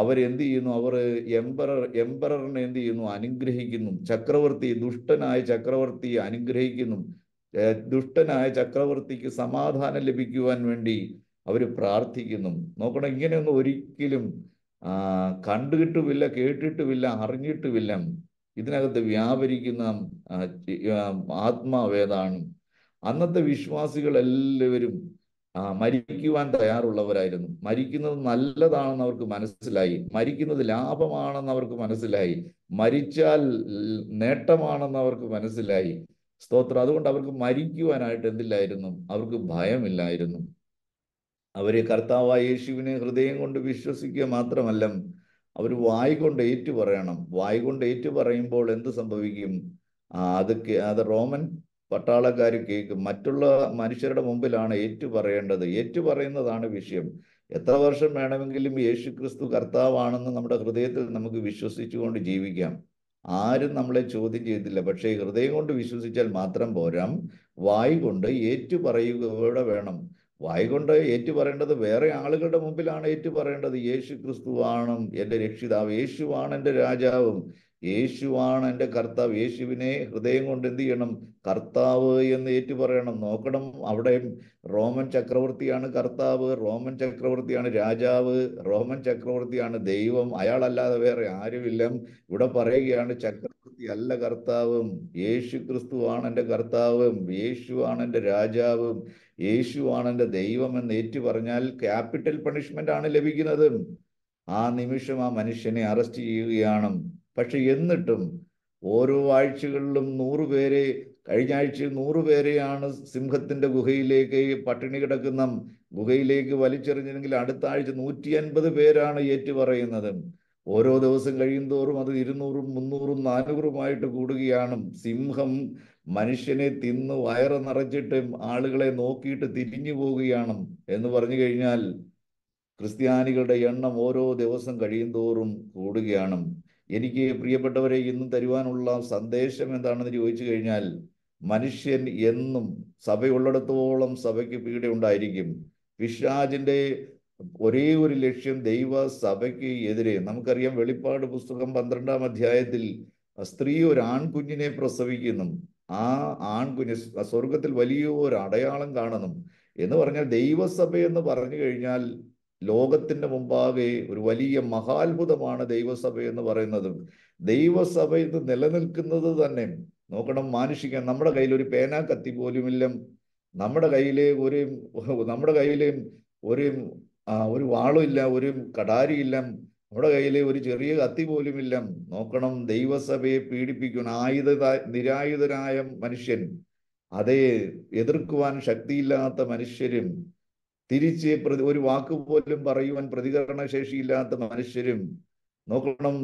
അവരെന്ത് ചെയ്യുന്നു അവർ എംപറർ എംപററിനെ എന്ത് ചെയ്യുന്നു അനുഗ്രഹിക്കുന്നു ചക്രവർത്തി ദുഷ്ടനായ ചക്രവർത്തി അനുഗ്രഹിക്കുന്നു ദുഷ്ടനായ ചക്രവർത്തിക്ക് സമാധാനം ലഭിക്കുവാൻ വേണ്ടി അവർ പ്രാർത്ഥിക്കുന്നു നോക്കണം ഇങ്ങനെയൊന്നും ഒരിക്കലും കണ്ടിട്ടുമില്ല കേട്ടിട്ടുമില്ല അറിഞ്ഞിട്ടുമില്ല ഇതിനകത്ത് വ്യാപരിക്കുന്ന ആത്മാവേദാണ് അന്നത്തെ വിശ്വാസികൾ എല്ലാവരും മരിക്കുവാൻ തയ്യാറുള്ളവരായിരുന്നു മരിക്കുന്നത് നല്ലതാണെന്ന് അവർക്ക് മനസ്സിലായി മരിക്കുന്നത് ലാഭമാണെന്ന് അവർക്ക് മനസ്സിലായി മരിച്ചാൽ നേട്ടമാണെന്ന് അവർക്ക് മനസ്സിലായി സ്തോത്രം അതുകൊണ്ട് അവർക്ക് മരിക്കുവാനായിട്ട് എന്തില്ലായിരുന്നു അവർക്ക് ഭയമില്ലായിരുന്നു അവര് കർത്താവായ യേശുവിനെ ഹൃദയം കൊണ്ട് വിശ്വസിക്കുക മാത്രമല്ല അവർ വായി കൊണ്ട് ഏറ്റു പറയണം വായി കൊണ്ട് ഏറ്റു പറയുമ്പോൾ എന്ത് സംഭവിക്കും അത് അത് റോമൻ പട്ടാളക്കാർ കേൾക്കും മറ്റുള്ള മനുഷ്യരുടെ മുമ്പിലാണ് ഏറ്റു പറയേണ്ടത് ഏറ്റു പറയുന്നതാണ് വിഷയം എത്ര വർഷം വേണമെങ്കിലും യേശു ക്രിസ്തു കർത്താവാണെന്ന് നമ്മുടെ ഹൃദയത്തിൽ നമുക്ക് വിശ്വസിച്ചുകൊണ്ട് ജീവിക്കാം ആരും നമ്മളെ ചോദ്യം ചെയ്തില്ല പക്ഷേ ഹൃദയം കൊണ്ട് വിശ്വസിച്ചാൽ മാത്രം പോരാം വായി കൊണ്ട് ഏറ്റു പറയുക വേണം വായികൊണ്ട് ഏറ്റുപറയേണ്ടത് വേറെ ആളുകളുടെ മുമ്പിലാണ് ഏറ്റുപറയേണ്ടത് യേശു ക്രിസ്തുവാണ് എൻ്റെ രക്ഷിതാവ് യേശുവാണ് എൻ്റെ രാജാവും യേശുവാണ് എൻ്റെ കർത്താവ് യേശുവിനെ ഹൃദയം കൊണ്ട് എന്ത് ചെയ്യണം കർത്താവ് എന്ന് ഏറ്റു പറയണം നോക്കണം അവിടെ റോമൻ ചക്രവർത്തിയാണ് കർത്താവ് റോമൻ ചക്രവർത്തിയാണ് രാജാവ് റോമൻ ചക്രവർത്തിയാണ് ദൈവം അയാളല്ലാതെ വേറെ ആരുമില്ല ഇവിടെ പറയുകയാണ് ചക്രവർത്തി അല്ല കർത്താവും യേശു ക്രിസ്തുവാണ് എൻ്റെ കർത്താവും യേശുവാണ് എൻ്റെ രാജാവും യേശുവാണ് എൻ്റെ ദൈവം എന്ന് ഏറ്റു പറഞ്ഞാൽ ക്യാപിറ്റൽ പണിഷ്മെന്റ് ആണ് ലഭിക്കുന്നത് ആ നിമിഷം ആ മനുഷ്യനെ അറസ്റ്റ് ചെയ്യുകയാണ് പക്ഷെ എന്നിട്ടും ഓരോ ആഴ്ചകളിലും നൂറുപേരെ കഴിഞ്ഞ ആഴ്ചയിൽ നൂറുപേരെയാണ് സിംഹത്തിന്റെ ഗുഹയിലേക്ക് പട്ടിണി കിടക്കുന്ന ഗുഹയിലേക്ക് വലിച്ചെറിഞ്ഞെങ്കിൽ അടുത്ത ആഴ്ച നൂറ്റി അൻപത് പേരാണ് പറയുന്നത് ഓരോ ദിവസം കഴിയും തോറും അത് ഇരുന്നൂറും മുന്നൂറും നാനൂറുമായിട്ട് കൂടുകയാണ് സിംഹം മനുഷ്യനെ തിന്ന് വയറ് നിറച്ചിട്ടും ആളുകളെ നോക്കിയിട്ട് തിരിഞ്ഞു പോവുകയാണ് എന്ന് പറഞ്ഞു കഴിഞ്ഞാൽ ക്രിസ്ത്യാനികളുടെ എണ്ണം ഓരോ ദിവസം കഴിയും തോറും കൂടുകയാണ് എനിക്ക് പ്രിയപ്പെട്ടവരെ ഇന്നും തരുവാനുള്ള സന്ദേശം എന്താണെന്ന് ചോദിച്ചു കഴിഞ്ഞാൽ മനുഷ്യൻ എന്നും സഭയുള്ളിടത്തോളം സഭയ്ക്ക് പീഡ ഉണ്ടായിരിക്കും പിശാജിന്റെ ഒരേ ഒരു ലക്ഷ്യം ദൈവ സഭയ്ക്ക് എതിരെ നമുക്കറിയാം വെളിപ്പാട് പുസ്തകം പന്ത്രണ്ടാം അധ്യായത്തിൽ സ്ത്രീ ഒരു ആൺകുഞ്ഞിനെ പ്രസവിക്കുന്നു ആ ആൺകുഞ്ഞ് സ്വർഗത്തിൽ വലിയൊരു അടയാളം കാണണം എന്ന് പറഞ്ഞാൽ ദൈവസഭ എന്ന് പറഞ്ഞു കഴിഞ്ഞാൽ ലോകത്തിന്റെ മുമ്പാകെ ഒരു വലിയ മഹാത്ഭുതമാണ് ദൈവസഭ എന്ന് പറയുന്നത് ദൈവസഭ ഇത് നിലനിൽക്കുന്നത് തന്നെ നോക്കണം മാനുഷിക്കാൻ നമ്മുടെ കയ്യിൽ ഒരു പേന കത്തി പോലുമില്ല നമ്മുടെ കയ്യിലെ ഒരു നമ്മുടെ കയ്യിലെ ഒരു ഒരു വാളുമില്ല ഒരു കടാരിയില്ല നമ്മുടെ കയ്യിൽ ഒരു ചെറിയ കത്തി പോലുമില്ല നോക്കണം ദൈവസഭയെ പീഡിപ്പിക്കുന്ന ആയുധ നിരായുധനായ മനുഷ്യൻ അതെ എതിർക്കുവാൻ ശക്തിയില്ലാത്ത മനുഷ്യരും തിരിച്ച് ഒരു വാക്ക് പോലും പറയുവാൻ പ്രതികരണ ശേഷിയില്ലാത്ത മനുഷ്യരും നോക്കണം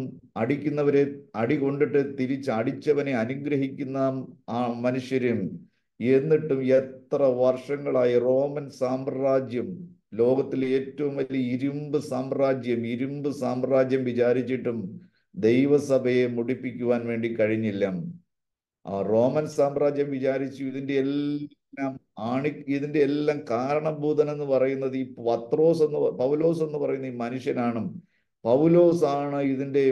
അടിക്കുന്നവരെ അടി കൊണ്ടിട്ട് തിരിച്ച് അടിച്ചവനെ അനുഗ്രഹിക്കുന്ന ആ മനുഷ്യരും എന്നിട്ടും എത്ര വർഷങ്ങളായി റോമൻ സാമ്രാജ്യം ലോകത്തിലെ ഏറ്റവും വലിയ ഇരുമ്പ് സാമ്രാജ്യം ഇരുമ്പ് സാമ്രാജ്യം വിചാരിച്ചിട്ടും ദൈവസഭയെ മുടിപ്പിക്കുവാൻ വേണ്ടി കഴിഞ്ഞില്ല ആ റോമൻ സാമ്രാജ്യം വിചാരിച്ചു ഇതിന്റെ എല്ലാം ആണി ഇതിന്റെ എല്ലാം കാരണഭൂതൻ എന്ന് പറയുന്നത് ഈ പത്രോസ് എന്ന് പൗലോസ് എന്ന് പറയുന്ന ഈ മനുഷ്യനാണ് പൗലോസ് ആണ് ഇതിന്റെ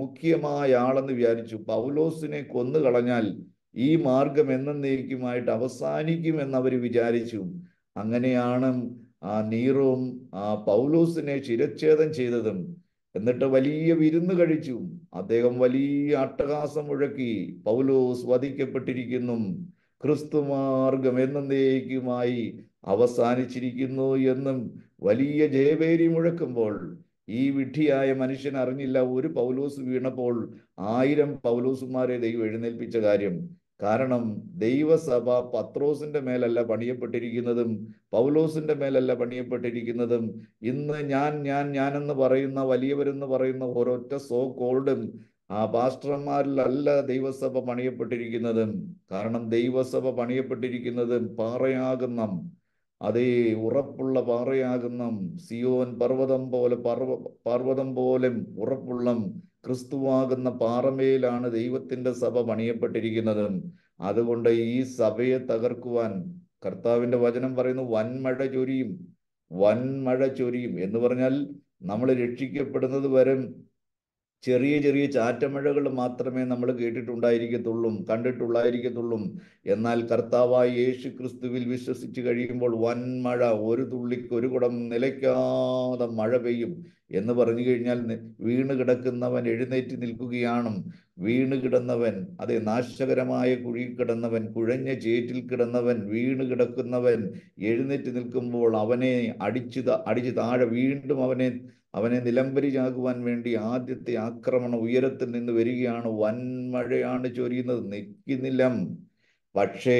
മുഖ്യമായ ആളെന്ന് വിചാരിച്ചു പൗലോസിനെ കൊന്നു കളഞ്ഞാൽ ഈ മാർഗം എന്നേക്കുമായിട്ട് എന്ന് അവർ വിചാരിച്ചു അങ്ങനെയാണ് ആ നീറും ആ പൗലൂസിനെ ശിരച്ഛേദം ചെയ്തതും എന്നിട്ട് വലിയ വിരുന്ന് കഴിച്ചു അദ്ദേഹം വലിയ അട്ടഹാസം മുഴക്കി പൗലോസ് വധിക്കപ്പെട്ടിരിക്കുന്നു ക്രിസ്തുമാർഗം എന്നേക്കുമായി അവസാനിച്ചിരിക്കുന്നു എന്നും വലിയ ജയപേരി മുഴക്കുമ്പോൾ ഈ വിഡ്ഢിയായ മനുഷ്യൻ അറിഞ്ഞില്ല ഒരു പൗലോസ് വീണപ്പോൾ ആയിരം പൗലോസുമാരെ ദൈവം എഴുന്നേൽപ്പിച്ച കാര്യം കാരണം ദൈവസഭ പത്രോസിന്റെ മേലല്ല പണിയപ്പെട്ടിരിക്കുന്നതും പൗലോസിന്റെ മേലല്ല പണിയപ്പെട്ടിരിക്കുന്നതും ഇന്ന് ഞാൻ ഞാൻ ഞാൻ എന്ന് പറയുന്ന വലിയവരെന്ന് പറയുന്ന ഓരോറ്റ സോ കോൾഡും ആ പാസ്റ്റർമാരിലല്ല ദൈവസഭ പണിയപ്പെട്ടിരിക്കുന്നതും കാരണം ദൈവസഭ പണിയപ്പെട്ടിരിക്കുന്നതും പാറയാകുന്ന അതേ ഉറപ്പുള്ള പാറയാകുന്ന സിയോൻ പർവ്വതം പോലെ പർവ പർവ്വതം പോലും ഉറപ്പുള്ള ക്രിസ്തുവാകുന്ന പാറമേലാണ് ദൈവത്തിന്റെ സഭ പണിയപ്പെട്ടിരിക്കുന്നത് അതുകൊണ്ട് ഈ സഭയെ തകർക്കുവാൻ കർത്താവിന്റെ വചനം പറയുന്നു വൻമഴ ചൊരിയും വൻമഴ ചൊരിയും എന്ന് പറഞ്ഞാൽ നമ്മൾ രക്ഷിക്കപ്പെടുന്നത് വരെ ചെറിയ ചെറിയ ചാറ്റമഴകൾ മാത്രമേ നമ്മൾ കേട്ടിട്ടുണ്ടായിരിക്കത്തുള്ളൂ കണ്ടിട്ടുള്ളായിരിക്കത്തുള്ളൂ എന്നാൽ കർത്താവായ യേശു ക്രിസ്തുവിൽ വിശ്വസിച്ച് കഴിയുമ്പോൾ മഴ ഒരു തുള്ളിക്ക് ഒരു കുടം നിലയ്ക്കാതെ മഴ പെയ്യും എന്ന് പറഞ്ഞു കഴിഞ്ഞാൽ വീണ് കിടക്കുന്നവൻ എഴുന്നേറ്റ് നിൽക്കുകയാണ് വീണ് കിടന്നവൻ അതെ നാശകരമായ കുഴി കിടന്നവൻ കുഴഞ്ഞ ചേറ്റിൽ കിടന്നവൻ വീണ് കിടക്കുന്നവൻ എഴുന്നേറ്റ് നിൽക്കുമ്പോൾ അവനെ അടിച്ചു അടിച്ചു താഴെ വീണ്ടും അവനെ അവനെ നിലംബരിയാകുവാൻ വേണ്ടി ആദ്യത്തെ ആക്രമണം ഉയരത്തിൽ നിന്ന് വരികയാണ് വൻമഴയാണ് ചൊരിയുന്നത് നിലം പക്ഷേ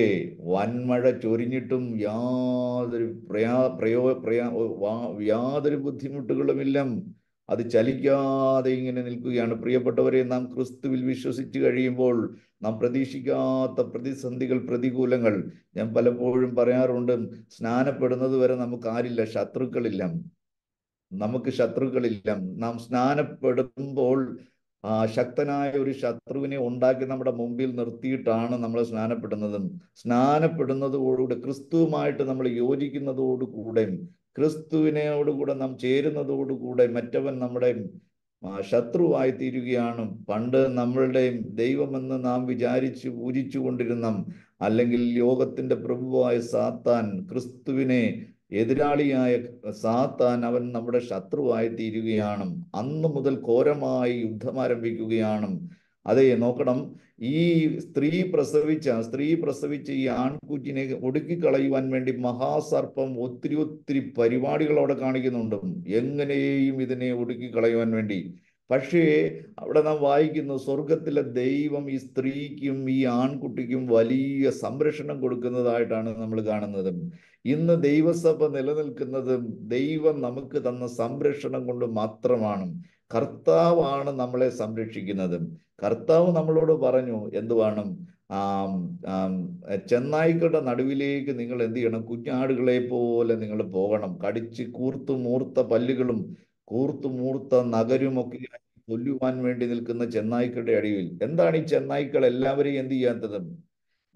വൻമഴ ചൊരിഞ്ഞിട്ടും യാതൊരു പ്രയാ പ്രയോ പ്രയാ യാതൊരു ബുദ്ധിമുട്ടുകളുമില്ല അത് ചലിക്കാതെ ഇങ്ങനെ നിൽക്കുകയാണ് പ്രിയപ്പെട്ടവരെ നാം ക്രിസ്തുവിൽ വിശ്വസിച്ച് കഴിയുമ്പോൾ നാം പ്രതീക്ഷിക്കാത്ത പ്രതിസന്ധികൾ പ്രതികൂലങ്ങൾ ഞാൻ പലപ്പോഴും പറയാറുണ്ട് സ്നാനപ്പെടുന്നത് വരെ നമുക്ക് ആരില്ല ശത്രുക്കളില്ല നമുക്ക് ശത്രുക്കളില്ല നാം സ്നാനപ്പെടുമ്പോൾ ആ ശക്തനായ ഒരു ശത്രുവിനെ ഉണ്ടാക്കി നമ്മുടെ മുമ്പിൽ നിർത്തിയിട്ടാണ് നമ്മൾ സ്നാനപ്പെടുന്നതും സ്നാനപ്പെടുന്നതോടുകൂടെ ക്രിസ്തുവുമായിട്ട് നമ്മൾ യോജിക്കുന്നതോടുകൂടെ ക്രിസ്തുവിനോടുകൂടെ നാം ചേരുന്നതോടുകൂടെ മറ്റവൻ നമ്മുടെ ശത്രുവായി തീരുകയാണ് പണ്ട് നമ്മളുടെ ദൈവമെന്ന് നാം വിചാരിച്ച് പൂജിച്ചു കൊണ്ടിരുന്ന അല്ലെങ്കിൽ ലോകത്തിന്റെ പ്രഭുവായ സാത്താൻ ക്രിസ്തുവിനെ എതിരാളിയായ സാത്താൻ അവൻ നമ്മുടെ ശത്രുവായി തീരുകയാണ് അന്ന് മുതൽ ഘോരമായി യുദ്ധം ആരംഭിക്കുകയാണ് അതെ നോക്കണം ഈ സ്ത്രീ പ്രസവിച്ച സ്ത്രീ പ്രസവിച്ച ഈ ആൺകുഞ്ഞിനെ ഒടുക്കിക്കളയുവാൻ വേണ്ടി മഹാസർപ്പം ഒത്തിരി ഒത്തിരി പരിപാടികൾ അവിടെ കാണിക്കുന്നുണ്ട് എങ്ങനെയും ഇതിനെ ഒടുക്കിക്കളയുവാൻ വേണ്ടി പക്ഷേ അവിടെ നാം വായിക്കുന്നു സ്വർഗത്തിലെ ദൈവം ഈ സ്ത്രീക്കും ഈ ആൺകുട്ടിക്കും വലിയ സംരക്ഷണം കൊടുക്കുന്നതായിട്ടാണ് നമ്മൾ കാണുന്നത് ഇന്ന് ദൈവസഭ നിലനിൽക്കുന്നത് ദൈവം നമുക്ക് തന്ന സംരക്ഷണം കൊണ്ട് മാത്രമാണ് കർത്താവാണ് നമ്മളെ സംരക്ഷിക്കുന്നത് കർത്താവ് നമ്മളോട് പറഞ്ഞു എന്തുവാണ് ചെന്നായിക്കളുടെ നടുവിലേക്ക് നിങ്ങൾ എന്ത് ചെയ്യണം കുഞ്ഞാടുകളെ പോലെ നിങ്ങൾ പോകണം കടിച്ച് കൂർത്ത് മൂർത്ത പല്ലുകളും കൂർത്ത് മൂർത്ത ഒക്കെ കൊല്ലുവാൻ വേണ്ടി നിൽക്കുന്ന ചെന്നായിക്കളുടെ അടിയിൽ എന്താണ് ഈ ചെന്നായിക്കൾ എല്ലാവരെയും എന്ത് ചെയ്യാത്തത്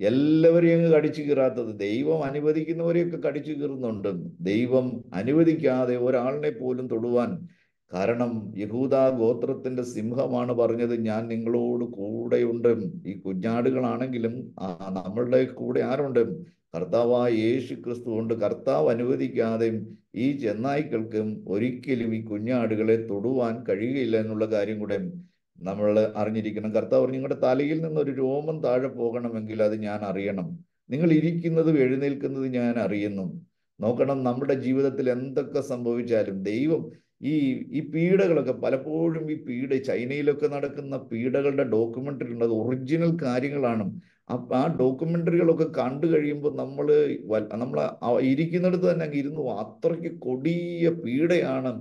എല്ലാവരെയും അങ്ങ് കടിച്ചു കീറാത്തത് ദൈവം അനുവദിക്കുന്നവരെയൊക്കെ കടിച്ചു കീറുന്നുണ്ട് ദൈവം അനുവദിക്കാതെ ഒരാളിനെ പോലും തൊടുവാൻ കാരണം യഹൂദ ഗോത്രത്തിന്റെ സിംഹമാണ് പറഞ്ഞത് ഞാൻ നിങ്ങളോട് കൂടെയുണ്ട് ഈ കുഞ്ഞാടുകളാണെങ്കിലും ആ നമ്മളുടെ കൂടെ ആരുണ്ട് കർത്താവായ യേശു ക്രിസ്തു കൊണ്ട് കർത്താവ് അനുവദിക്കാതെ ഈ ചെന്നായ്ക്കൾക്കും ഒരിക്കലും ഈ കുഞ്ഞാടുകളെ തൊടുവാൻ കഴിയുകയില്ല എന്നുള്ള കാര്യം കൂടെ നമ്മൾ അറിഞ്ഞിരിക്കണം കർത്താവ് നിങ്ങളുടെ തലയിൽ നിന്ന് ഒരു രോമം താഴെ പോകണമെങ്കിൽ അത് ഞാൻ അറിയണം നിങ്ങൾ ഇരിക്കുന്നതും എഴുന്നേൽക്കുന്നത് ഞാൻ അറിയുന്നു നോക്കണം നമ്മുടെ ജീവിതത്തിൽ എന്തൊക്കെ സംഭവിച്ചാലും ദൈവം ഈ ഈ പീഡകളൊക്കെ പലപ്പോഴും ഈ പീഡ ചൈനയിലൊക്കെ നടക്കുന്ന പീഡകളുടെ ഡോക്യുമെന്ററി ഉണ്ട് അത് ഒറിജിനൽ കാര്യങ്ങളാണ് ആ ഡോക്യുമെന്ററികളൊക്കെ കണ്ടു കഴിയുമ്പോൾ നമ്മൾ നമ്മൾ ഇരിക്കുന്നിടത്ത് തന്നെ അങ്ങ് ഇരുന്നു അത്രയ്ക്ക് കൊടിയ പീഡയാണ്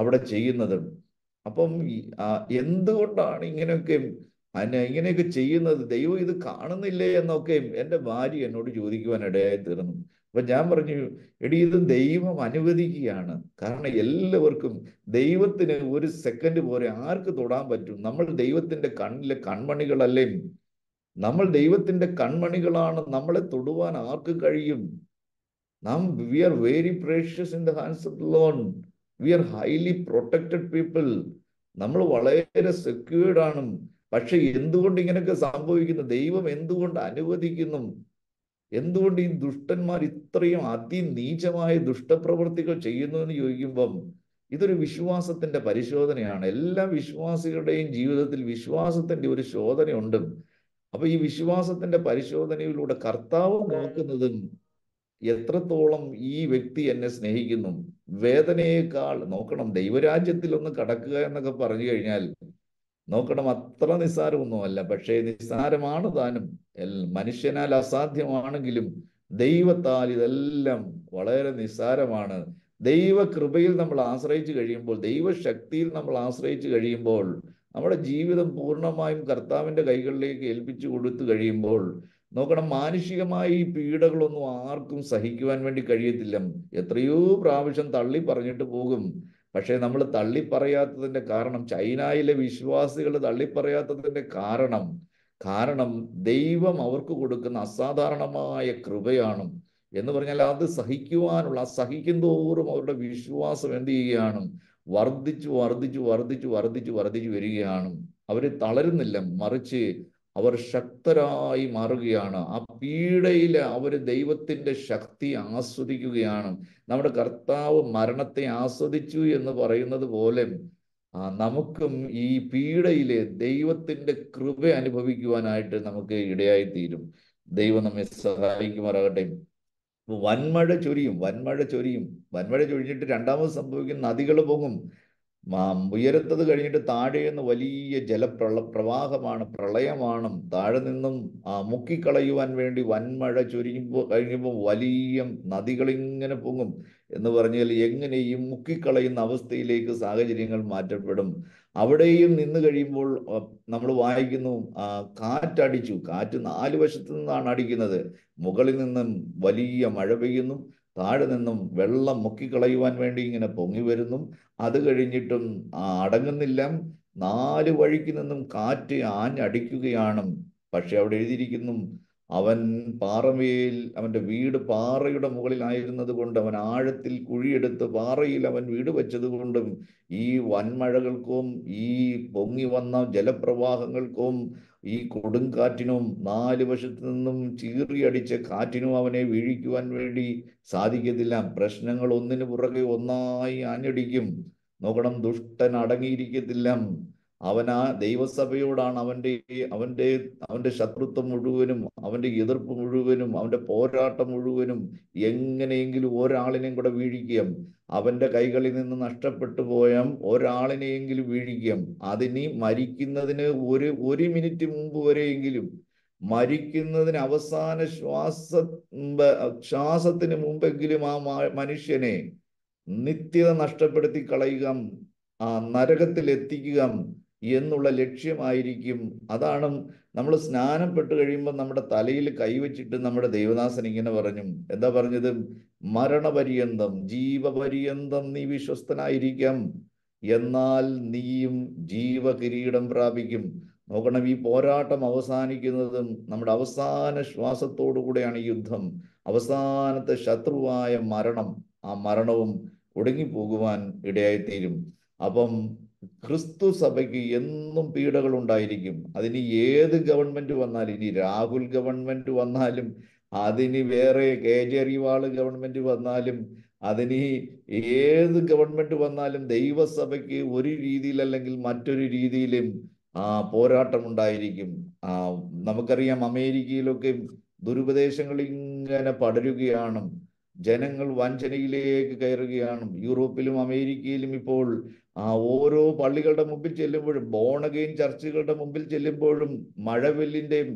അവിടെ ചെയ്യുന്നത് അപ്പം എന്തുകൊണ്ടാണ് ഇങ്ങനെയൊക്കെ അതിനെ ഇങ്ങനെയൊക്കെ ചെയ്യുന്നത് ദൈവം ഇത് കാണുന്നില്ലേ എന്നൊക്കെ എൻ്റെ ഭാര്യ എന്നോട് ചോദിക്കുവാനിടയായി തീർന്നു അപ്പൊ ഞാൻ പറഞ്ഞു എടി ഇത് ദൈവം അനുവദിക്കുകയാണ് കാരണം എല്ലാവർക്കും ദൈവത്തിന് ഒരു സെക്കൻഡ് പോലെ ആർക്ക് തൊടാൻ പറ്റും നമ്മൾ ദൈവത്തിന്റെ കണ്ണിലെ കൺമണികളല്ലേ നമ്മൾ ദൈവത്തിന്റെ കൺമണികളാണ് നമ്മളെ തൊടുവാൻ ആർക്ക് കഴിയും നാം we are very precious in the hands of Lord we are highly protected people നമ്മൾ വളരെ സെക്യൂർഡ് ആണ് പക്ഷെ എന്തുകൊണ്ട് ഇങ്ങനെയൊക്കെ സംഭവിക്കുന്നു ദൈവം എന്തുകൊണ്ട് അനുവദിക്കുന്നു എന്തുകൊണ്ട് ഈ ദുഷ്ടന്മാർ ഇത്രയും അതിനീചമായ ദുഷ്ടപ്രവൃത്തികൾ ചെയ്യുന്നു എന്ന് ചോദിക്കുമ്പം ഇതൊരു വിശ്വാസത്തിന്റെ പരിശോധനയാണ് എല്ലാ വിശ്വാസികളുടെയും ജീവിതത്തിൽ വിശ്വാസത്തിന്റെ ഒരു ശോധനയുണ്ട് അപ്പൊ ഈ വിശ്വാസത്തിന്റെ പരിശോധനയിലൂടെ കർത്താവ് നോക്കുന്നതും എത്രത്തോളം ഈ വ്യക്തി എന്നെ സ്നേഹിക്കുന്നു വേദനയേക്കാൾ നോക്കണം ദൈവരാജ്യത്തിൽ ഒന്ന് കടക്കുക എന്നൊക്കെ പറഞ്ഞു കഴിഞ്ഞാൽ നോക്കണം അത്ര നിസ്സാരമൊന്നുമല്ല പക്ഷേ നിസ്സാരമാണ് താനും മനുഷ്യനാൽ അസാധ്യമാണെങ്കിലും ദൈവത്താൽ ഇതെല്ലാം വളരെ നിസ്സാരമാണ് ദൈവകൃപയിൽ നമ്മൾ ആശ്രയിച്ചു കഴിയുമ്പോൾ ദൈവശക്തിയിൽ നമ്മൾ ആശ്രയിച്ചു കഴിയുമ്പോൾ നമ്മുടെ ജീവിതം പൂർണ്ണമായും കർത്താവിൻ്റെ കൈകളിലേക്ക് ഏൽപ്പിച്ചു കൊടുത്തു കഴിയുമ്പോൾ നോക്കണം മാനുഷികമായി ഈ പീഡകളൊന്നും ആർക്കും സഹിക്കുവാൻ വേണ്ടി കഴിയത്തില്ല എത്രയോ പ്രാവശ്യം തള്ളി പറഞ്ഞിട്ട് പോകും പക്ഷേ നമ്മൾ തള്ളിപ്പറയാത്തതിൻ്റെ കാരണം ചൈനയിലെ വിശ്വാസികൾ തള്ളിപ്പറയാത്തതിൻ്റെ കാരണം കാരണം ദൈവം അവർക്ക് കൊടുക്കുന്ന അസാധാരണമായ കൃപയാണ് എന്ന് പറഞ്ഞാൽ അത് സഹിക്കുവാനുള്ള സഹിക്കും തോറും അവരുടെ വിശ്വാസം എന്ത് ചെയ്യുകയാണ് വർദ്ധിച്ചു വർദ്ധിച്ചു വർദ്ധിച്ചു വർദ്ധിച്ചു വർദ്ധിച്ചു വരികയാണ് അവർ തളരുന്നില്ല മറിച്ച് അവർ ശക്തരായി മാറുകയാണ് ആ പീഡയിൽ അവർ ദൈവത്തിൻ്റെ ശക്തി ആസ്വദിക്കുകയാണ് നമ്മുടെ കർത്താവ് മരണത്തെ ആസ്വദിച്ചു എന്ന് പറയുന്നത് പോലെ നമുക്കും ഈ പീഡയിലെ ദൈവത്തിൻ്റെ കൃപ അനുഭവിക്കുവാനായിട്ട് നമുക്ക് ഇടയായി തീരും ദൈവം നമ്മെ സഹായിക്കുമാറാകട്ടെ വൻമഴ ചൊരിയും വൻമഴ ചൊരിയും വൻമഴ ചൊരിഞ്ഞിട്ട് രണ്ടാമത് സംഭവിക്കുന്ന നദികൾ പൊങ്ങും ഉയരത്തത് കഴിഞ്ഞിട്ട് താഴെ വലിയ ജലപ്രള പ്രവാഹമാണ് പ്രളയമാണ് താഴെ നിന്നും മുക്കിക്കളയുവാൻ വേണ്ടി വൻമഴ ചുരുങ്ങിപ്പോൾ കഴിയുമ്പോൾ വലിയ നദികളിങ്ങനെ പൊങ്ങും എന്ന് പറഞ്ഞാൽ എങ്ങനെയും മുക്കിക്കളയുന്ന അവസ്ഥയിലേക്ക് സാഹചര്യങ്ങൾ മാറ്റപ്പെടും അവിടെയും നിന്ന് കഴിയുമ്പോൾ നമ്മൾ വായിക്കുന്നു കാറ്റടിച്ചു കാറ്റ് നാല് വശത്തു നിന്നാണ് അടിക്കുന്നത് മുകളിൽ നിന്നും വലിയ മഴ പെയ്യുന്നു താഴെ നിന്നും വെള്ളം മുക്കിക്കളയുവാൻ വേണ്ടി ഇങ്ങനെ പൊങ്ങി വരുന്നു അത് കഴിഞ്ഞിട്ടും അടങ്ങുന്നില്ല നാല് വഴിക്ക് നിന്നും കാറ്റ് ആഞ്ഞടിക്കുകയാണ് പക്ഷെ അവിടെ എഴുതിയിരിക്കുന്നു അവൻ പാറമേൽ അവൻ്റെ വീട് പാറയുടെ മുകളിലായിരുന്നത് കൊണ്ട് അവൻ ആഴത്തിൽ കുഴിയെടുത്ത് പാറയിൽ അവൻ വീട് വെച്ചത് കൊണ്ടും ഈ വൻമഴകൾക്കും ഈ പൊങ്ങി വന്ന ജലപ്രവാഹങ്ങൾക്കും ഈ കൊടുങ്കാറ്റിനും നാല് വശത്തു നിന്നും ചീറിയടിച്ച കാറ്റിനും അവനെ വീഴിക്കുവാൻ വേണ്ടി സാധിക്കത്തില്ല പ്രശ്നങ്ങൾ ഒന്നിനു പുറകെ ഒന്നായി ആഞ്ഞടിക്കും നോക്കണം ദുഷ്ടൻ അടങ്ങിയിരിക്കത്തില്ല അവൻ ആ ദൈവസഭയോടാണ് അവൻ്റെ അവൻ്റെ അവൻ്റെ ശത്രുത്വം മുഴുവനും അവൻ്റെ എതിർപ്പ് മുഴുവനും അവൻ്റെ പോരാട്ടം മുഴുവനും എങ്ങനെയെങ്കിലും ഒരാളിനെയും കൂടെ വീഴിക്കാം അവൻ്റെ കൈകളിൽ നിന്ന് നഷ്ടപ്പെട്ടു പോയ ഒരാളിനെയെങ്കിലും വീഴിക്കാം അതിനി മരിക്കുന്നതിന് ഒരു ഒരു മിനിറ്റ് മുമ്പ് വരെയെങ്കിലും മരിക്കുന്നതിന് അവസാന ശ്വാസ ശ്വാസത്തിന് മുമ്പെങ്കിലും ആ മനുഷ്യനെ നിത്യത നഷ്ടപ്പെടുത്തി കളയുക ആ നരകത്തിൽ എത്തിക്കുക എന്നുള്ള ലക്ഷ്യമായിരിക്കും അതാണ് നമ്മൾ സ്നാനം പെട്ട് കഴിയുമ്പോൾ നമ്മുടെ തലയിൽ കൈവച്ചിട്ട് നമ്മുടെ ദേവദാസൻ ഇങ്ങനെ പറഞ്ഞു എന്താ പറഞ്ഞത് മരണപര്യന്തം ജീവപര്യന്തം നീ വിശ്വസ്തനായിരിക്കാം എന്നാൽ നീയും ജീവകിരീടം പ്രാപിക്കും നോക്കണം ഈ പോരാട്ടം അവസാനിക്കുന്നതും നമ്മുടെ അവസാന ശ്വാസത്തോടു കൂടെയാണ് യുദ്ധം അവസാനത്തെ ശത്രുവായ മരണം ആ മരണവും ഒടുങ്ങിപ്പോകുവാൻ ഇടയായിത്തീരും അപ്പം ക്രിസ്തു സഭയ്ക്ക് എന്നും പീഡകൾ ഉണ്ടായിരിക്കും അതിന് ഏത് ഗവൺമെന്റ് വന്നാലും ഇനി രാഹുൽ ഗവൺമെന്റ് വന്നാലും അതിന് വേറെ കേജരിവാൾ ഗവൺമെന്റ് വന്നാലും അതിന് ഏത് ഗവൺമെന്റ് വന്നാലും ദൈവസഭയ്ക്ക് ഒരു രീതിയിൽ അല്ലെങ്കിൽ മറ്റൊരു രീതിയിലും ആ പോരാട്ടം ഉണ്ടായിരിക്കും ആ നമുക്കറിയാം അമേരിക്കയിലൊക്കെ ദുരുപദേശങ്ങൾ ഇങ്ങനെ പടരുകയാണ് ജനങ്ങൾ വഞ്ചനയിലേക്ക് കയറുകയാണ് യൂറോപ്പിലും അമേരിക്കയിലും ഇപ്പോൾ ആ ഓരോ പള്ളികളുടെ മുമ്പിൽ ചെല്ലുമ്പോഴും ബോണഗെയിൻ ചർച്ചുകളുടെ മുമ്പിൽ ചെല്ലുമ്പോഴും മഴവില്ലിൻ്റെയും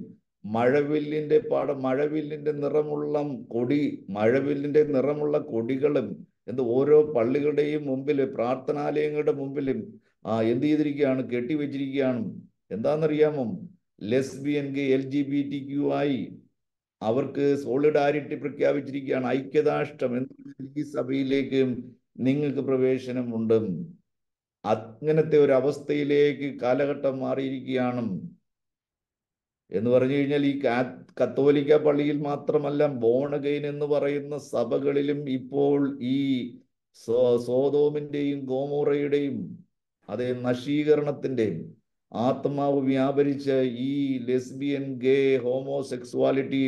മഴവില്ലിൻ്റെ പാട മഴവില്ലിൻ്റെ നിറമുള്ള കൊടി മഴവില്ലിൻ്റെ നിറമുള്ള കൊടികളും എന്ത് ഓരോ പള്ളികളുടെയും മുമ്പിൽ പ്രാർത്ഥനാലയങ്ങളുടെ മുമ്പിലും ആ എന്ത് ചെയ്തിരിക്കുകയാണ് കെട്ടിവെച്ചിരിക്കുകയാണ് എന്താണെന്നറിയാമോ lesbian L G B T Q ആയി അവർക്ക് സോളിഡാരിറ്റി പ്രഖ്യാപിച്ചിരിക്കുകയാണ് ഐക്യദാഷ്ട്രം എന്ന് ഈ സഭയിലേക്ക് നിങ്ങൾക്ക് പ്രവേശനമുണ്ട് അങ്ങനത്തെ ഒരു അവസ്ഥയിലേക്ക് കാലഘട്ടം മാറിയിരിക്കുകയാണ് എന്ന് പറഞ്ഞു കഴിഞ്ഞാൽ ഈ കത്തോലിക്ക പള്ളിയിൽ മാത്രമല്ല ബോണഗൈൻ എന്ന് പറയുന്ന സഭകളിലും ഇപ്പോൾ ഈ സോതോമിൻ്റെയും ഗോമോറയുടെയും അതേ നശീകരണത്തിൻ്റെയും ആത്മാവ് വ്യാപരിച്ച ഈ ലെസ്ബിയൻ ഗേ ഹോമോസെക്സ്വാലിറ്റി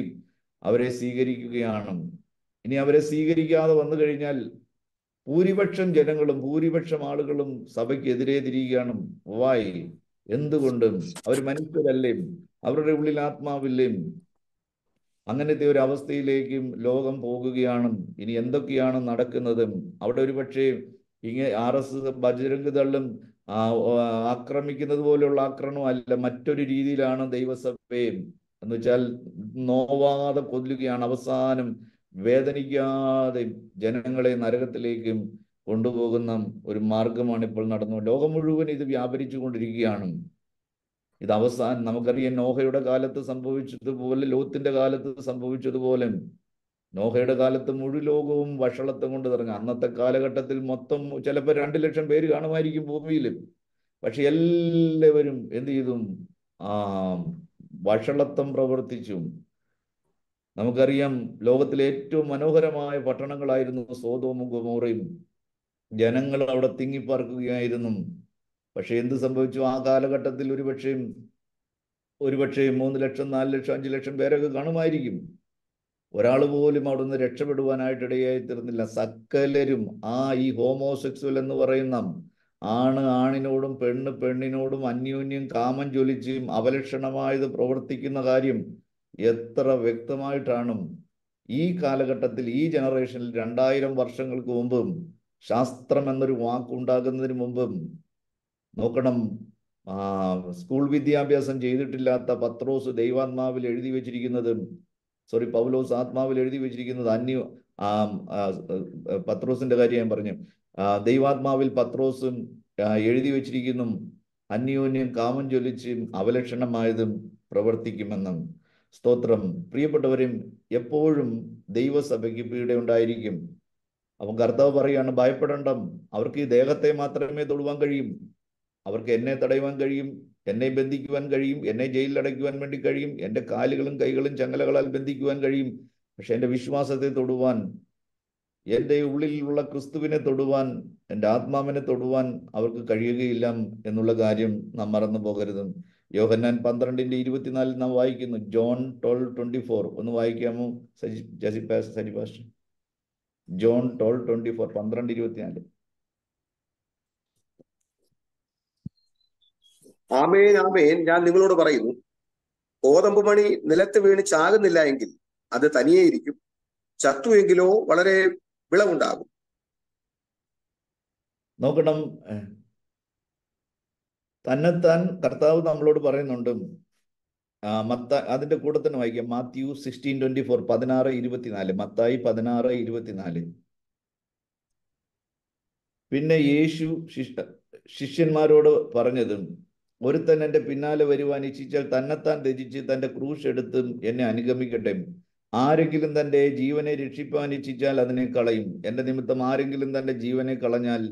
അവരെ സ്വീകരിക്കുകയാണ് ഇനി അവരെ സ്വീകരിക്കാതെ വന്നു കഴിഞ്ഞാൽ ഭൂരിപക്ഷം ജനങ്ങളും ഭൂരിപക്ഷം ആളുകളും എതിരെ തിരിയുകയാണ് വായി എന്തുകൊണ്ടും അവർ മനുഷ്യരല്ലേ അവരുടെ ഉള്ളിൽ ആത്മാവില്ലേ അങ്ങനത്തെ ഒരു അവസ്ഥയിലേക്കും ലോകം പോകുകയാണ് ഇനി എന്തൊക്കെയാണ് നടക്കുന്നത് അവിടെ ഒരു പക്ഷേ ഇങ്ങനെ ആർ എസ് എസ് ബജരംഗ് ദളും ആക്രമിക്കുന്നത് പോലെയുള്ള ആക്രമണമല്ല മറ്റൊരു രീതിയിലാണ് ദൈവസഭയും എന്ന് വെച്ചാൽ നോവാതെ കൊല്ലുകയാണ് അവസാനം വേദനിക്കാതെ ജനങ്ങളെ നരകത്തിലേക്കും കൊണ്ടുപോകുന്ന ഒരു മാർഗമാണ് ഇപ്പോൾ നടന്നു ലോകം മുഴുവൻ ഇത് വ്യാപരിച്ചു കൊണ്ടിരിക്കുകയാണ് ഇത് അവസാനം നമുക്കറിയാം നോഹയുടെ കാലത്ത് സംഭവിച്ചതുപോലെ ലോത്തിന്റെ കാലത്ത് സംഭവിച്ചതുപോലെ നോഹയുടെ കാലത്ത് മുഴു ലോകവും വഷളത്തം കൊണ്ട് തുടങ്ങി അന്നത്തെ കാലഘട്ടത്തിൽ മൊത്തം ചിലപ്പോൾ രണ്ടു ലക്ഷം പേര് കാണുമായിരിക്കും ഭൂമിയിൽ പക്ഷെ എല്ലാവരും എന്ത് ചെയ്തും ആ വഷളത്വം പ്രവർത്തിച്ചും നമുക്കറിയാം ലോകത്തിലെ ഏറ്റവും മനോഹരമായ പട്ടണങ്ങളായിരുന്നു സോതോമും ഗൊമോറയും ജനങ്ങൾ അവിടെ തിങ്ങിപ്പാർക്കുകയായിരുന്നു പക്ഷെ എന്ത് സംഭവിച്ചു ആ കാലഘട്ടത്തിൽ ഒരുപക്ഷേ ഒരുപക്ഷേ മൂന്ന് ലക്ഷം നാല് ലക്ഷം അഞ്ച് ലക്ഷം പേരൊക്കെ കാണുമായിരിക്കും ഒരാൾ പോലും അവിടെ നിന്ന് രക്ഷപ്പെടുവാനായിട്ട് ഇടയായി തീർന്നില്ല സകലരും ആ ഈ ഹോമോസെക്സുവൽ എന്ന് പറയുന്ന ആണ് ആണിനോടും പെണ്ണ് പെണ്ണിനോടും അന്യോന്യം കാമം ജ്വലിച്ചും അവലക്ഷണമായത് പ്രവർത്തിക്കുന്ന കാര്യം എത്ര വ്യക്തമായിട്ടാണ് ഈ കാലഘട്ടത്തിൽ ഈ ജനറേഷനിൽ രണ്ടായിരം വർഷങ്ങൾക്ക് മുമ്പും ശാസ്ത്രം എന്നൊരു വാക്കുണ്ടാകുന്നതിന് മുമ്പും നോക്കണം സ്കൂൾ വിദ്യാഭ്യാസം ചെയ്തിട്ടില്ലാത്ത പത്രോസ് ദൈവാത്മാവിൽ എഴുതി വെച്ചിരിക്കുന്നത് സോറി പൗലോസ് ആത്മാവിൽ എഴുതി വെച്ചിരിക്കുന്നത് അന്യ പത്രോസിന്റെ കാര്യം ഞാൻ പറഞ്ഞു ദൈവാത്മാവിൽ പത്രോസും എഴുതി വെച്ചിരിക്കുന്നു അന്യോന്യം കാമം ജ്വലിച്ച് അവലക്ഷണമായതും പ്രവർത്തിക്കുമെന്നും സ്തോത്രം പ്രിയപ്പെട്ടവരും എപ്പോഴും ദൈവസഭയ്ക്ക് ഉണ്ടായിരിക്കും അവൻ കർത്താവ് പറയാണ് ഭയപ്പെടേണ്ട അവർക്ക് ഈ ദേഹത്തെ മാത്രമേ തൊടുവാൻ കഴിയും അവർക്ക് എന്നെ തടയുവാൻ കഴിയും എന്നെ ബന്ധിക്കുവാൻ കഴിയും എന്നെ ജയിലിൽ അടയ്ക്കുവാൻ വേണ്ടി കഴിയും എൻ്റെ കാലുകളും കൈകളും ചങ്ങലകളാൽ ബന്ധിക്കുവാൻ കഴിയും പക്ഷെ എൻ്റെ വിശ്വാസത്തെ തൊടുവാൻ എൻ്റെ ഉള്ളിലുള്ള ക്രിസ്തുവിനെ തൊടുവാൻ എൻ്റെ ആത്മാവിനെ തൊടുവാൻ അവർക്ക് കഴിയുകയില്ല എന്നുള്ള കാര്യം നാം മറന്നു പോകരുത് യോഹന്നാൻ പന്ത്രണ്ടിന്റെ ഇരുപത്തിനാലിൽ നാം വായിക്കുന്നു ജോൺ ട്വൽവ് ട്വന്റി ഫോർ ഒന്ന് വായിക്കാമോ സജി ജസി pass Saji pass John twelve twenty four പന്ത്രണ്ട് ഇരുപത്തിനാല് ആമേൻ ആമേൻ ഞാൻ നിങ്ങളോട് പറയുന്നു ഗോതമ്പ് മണി നിലത്ത് വീണ് ചാകുന്നില്ല എങ്കിൽ അത് തനിയേ ഇരിക്കും ചത്തുവെങ്കിലോ വളരെ വിളവുണ്ടാകും നോക്കണം തന്നെത്താൻ കർത്താവ് നമ്മളോട് പറയുന്നുണ്ട് മത്ത അതിന്റെ കൂടെ തന്നെ വായിക്കാം മാത്യു സിക്സ്റ്റീൻ ട്വന്റി ഫോർ പതിനാറ് ഇരുപത്തിനാല് മത്തായി പതിനാറ് ഇരുപത്തിനാല് പിന്നെ യേശു ശിഷ്യന്മാരോട് പറഞ്ഞതും ഒരുത്തൻ എൻ്റെ പിന്നാലെ വരുവാൻ ഇച്ഛിച്ചാൽ തന്നെത്താൻ രചിച്ച് തന്റെ ക്രൂശ് എടുത്തും എന്നെ അനുഗമിക്കട്ടെ ആരെങ്കിലും തൻ്റെ ജീവനെ രക്ഷിപ്പാൻ ഇച്ഛിച്ചാൽ അതിനെ കളയും എൻ്റെ നിമിത്തം ആരെങ്കിലും തൻ്റെ ജീവനെ കളഞ്ഞാൽ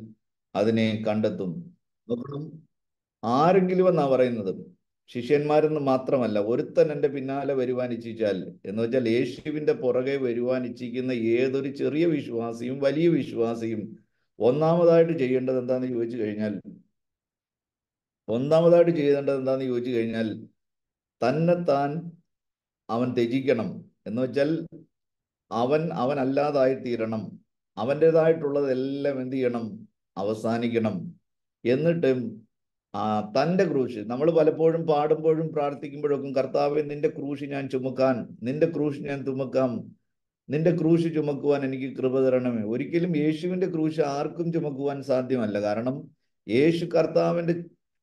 അതിനെ കണ്ടെത്തും നോക്കണം ആരെങ്കിലും എന്നാ പറയുന്നത് ശിഷ്യന്മാരെന്ന് മാത്രമല്ല ഒരുത്തൻ എൻ്റെ പിന്നാലെ വരുവാൻ എന്ന് വെച്ചാൽ യേശുവിൻ്റെ പുറകെ വരുവാൻ ഇച്ഛിക്കുന്ന ഏതൊരു ചെറിയ വിശ്വാസിയും വലിയ വിശ്വാസിയും ഒന്നാമതായിട്ട് ചെയ്യേണ്ടത് എന്താണെന്ന് ചോദിച്ചു കഴിഞ്ഞാൽ ഒന്നാമതായിട്ട് ചെയ്യേണ്ടത് എന്താണെന്ന് ചോദിച്ചു കഴിഞ്ഞാൽ തന്നെത്താൻ അവൻ ത്യജിക്കണം എന്ന് വെച്ചാൽ അവൻ അവനല്ലാതായി തീരണം അവൻ്റെതായിട്ടുള്ളതെല്ലാം എന്ത് ചെയ്യണം അവസാനിക്കണം എന്നിട്ട് ആ തൻ്റെ ക്രൂശ് നമ്മൾ പലപ്പോഴും പാടുമ്പോഴും പ്രാർത്ഥിക്കുമ്പോഴൊക്കെ കർത്താവ് നിന്റെ ക്രൂശ് ഞാൻ ചുമക്കാൻ നിന്റെ ക്രൂശ് ഞാൻ ചുമക്കാം നിന്റെ ക്രൂശ് ചുമക്കുവാൻ എനിക്ക് കൃപ തരണമേ ഒരിക്കലും യേശുവിൻ്റെ ക്രൂശ് ആർക്കും ചുമക്കുവാൻ സാധ്യമല്ല കാരണം യേശു കർത്താവിൻ്റെ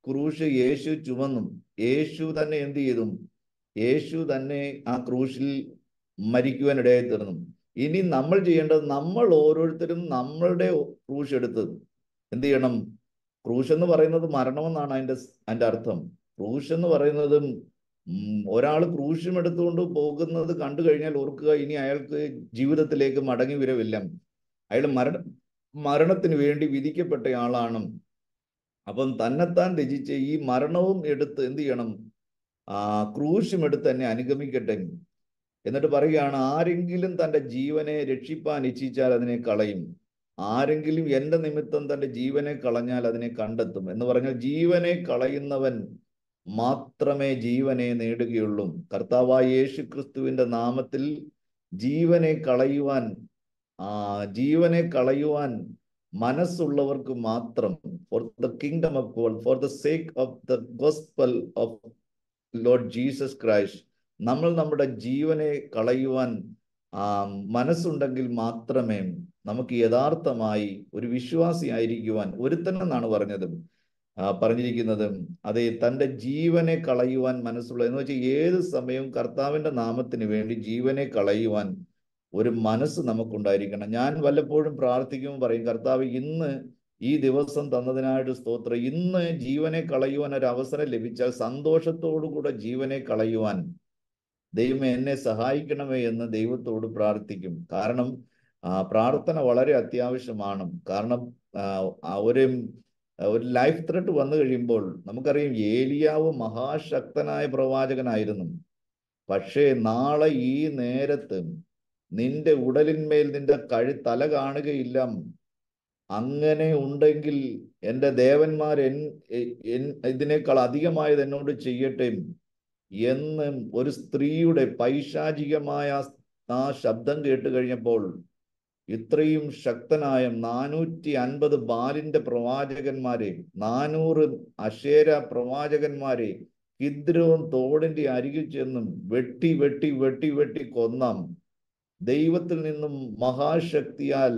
ക്രൂശ് യേശു ചുമന്നും യേശു തന്നെ എന്ത് ചെയ്തും യേശു തന്നെ ആ ക്രൂശിൽ മരിക്കുവാൻ ഇടയായി തീർന്നു ഇനി നമ്മൾ ചെയ്യേണ്ടത് നമ്മൾ ഓരോരുത്തരും നമ്മളുടെ ക്രൂശ് എടുത്ത് എന്ത് ചെയ്യണം ക്രൂശ് എന്ന് പറയുന്നത് മരണമെന്നാണ് അതിൻ്റെ അതിൻ്റെ അർത്ഥം ക്രൂശ് എന്ന് പറയുന്നത് ഒരാൾ ക്രൂശം എടുത്തുകൊണ്ട് പോകുന്നത് കണ്ടു കഴിഞ്ഞാൽ ഓർക്കുക ഇനി അയാൾക്ക് ജീവിതത്തിലേക്ക് മടങ്ങി വരവില്ല അയാൾ മരണ മരണത്തിന് വേണ്ടി വിധിക്കപ്പെട്ടയാളാണ് അപ്പം തന്നെത്താൻ രചിച്ച് ഈ മരണവും എടുത്ത് എന്ത് ചെയ്യണം ആ ക്രൂശും എടുത്ത് തന്നെ അനുഗമിക്കട്ടെ എന്നിട്ട് പറയുകയാണ് ആരെങ്കിലും തൻ്റെ ജീവനെ രക്ഷിപ്പാൻ ഇച്ഛിച്ചാൽ അതിനെ കളയും ആരെങ്കിലും എൻ്റെ നിമിത്തം തൻ്റെ ജീവനെ കളഞ്ഞാൽ അതിനെ കണ്ടെത്തും എന്ന് പറഞ്ഞാൽ ജീവനെ കളയുന്നവൻ മാത്രമേ ജീവനെ നേടുകയുള്ളൂ കർത്താവായ യേശു ക്രിസ്തുവിൻ്റെ നാമത്തിൽ ജീവനെ കളയുവാൻ ആ ജീവനെ കളയുവാൻ മനസ്സുള്ളവർക്ക് മാത്രം for the kingdom of God for the sake of the gospel of Lord Jesus Christ നമ്മൾ നമ്മുടെ ജീവനെ കളയുവാൻ മനസ്സുണ്ടെങ്കിൽ മാത്രമേ നമുക്ക് യഥാർത്ഥമായി ഒരു വിശ്വാസി ആയിരിക്കുവാൻ ഒരുത്തനെന്നാണ് പറഞ്ഞത് പറഞ്ഞിരിക്കുന്നത് അത് തൻ്റെ ജീവനെ കളയുവാൻ മനസ്സുള്ള എന്ന് വെച്ചാൽ ഏത് സമയവും കർത്താവിൻ്റെ നാമത്തിന് വേണ്ടി ജീവനെ കളയുവാൻ ഒരു മനസ്സ് നമുക്കുണ്ടായിരിക്കണം ഞാൻ വല്ലപ്പോഴും പ്രാർത്ഥിക്കുമ്പോൾ പറയും കർത്താവ് ഇന്ന് ഈ ദിവസം തന്നതിനായിട്ട് സ്തോത്രം ഇന്ന് ജീവനെ കളയുവാൻ ഒരു അവസരം ലഭിച്ചാൽ സന്തോഷത്തോടു കൂടെ ജീവനെ കളയുവാൻ ദൈവം എന്നെ സഹായിക്കണമേ എന്ന് ദൈവത്തോട് പ്രാർത്ഥിക്കും കാരണം ആ പ്രാർത്ഥന വളരെ അത്യാവശ്യമാണ് കാരണം ഒരു ഒരു ലൈഫ് ത്രെട്ട് വന്നു കഴിയുമ്പോൾ നമുക്കറിയാം ഏലിയാവ് മഹാശക്തനായ പ്രവാചകനായിരുന്നു പക്ഷേ നാളെ ഈ നേരത്ത് നിന്റെ ഉടലിന്മേൽ നിന്റെ കഴി തല കാണുകയില്ല അങ്ങനെ ഉണ്ടെങ്കിൽ എൻ്റെ ദേവന്മാർ എൻ ഇതിനേക്കാൾ അധികമായത് എന്നോട് ചെയ്യട്ടെ എന്ന് ഒരു സ്ത്രീയുടെ പൈശാചികമായ ആ ശബ്ദം കേട്ട് കഴിഞ്ഞപ്പോൾ ഇത്രയും ശക്തനായ നാനൂറ്റി അൻപത് ബാലിന്റെ പ്രവാചകന്മാരെ നാനൂറ് അശേര പ്രവാചകന്മാരെ കിദ്രവും തോടിന്റെ അരികിൽ ചെന്നും വെട്ടി വെട്ടി വെട്ടി വെട്ടി കൊന്നാം ദൈവത്തിൽ നിന്നും മഹാശക്തിയാൽ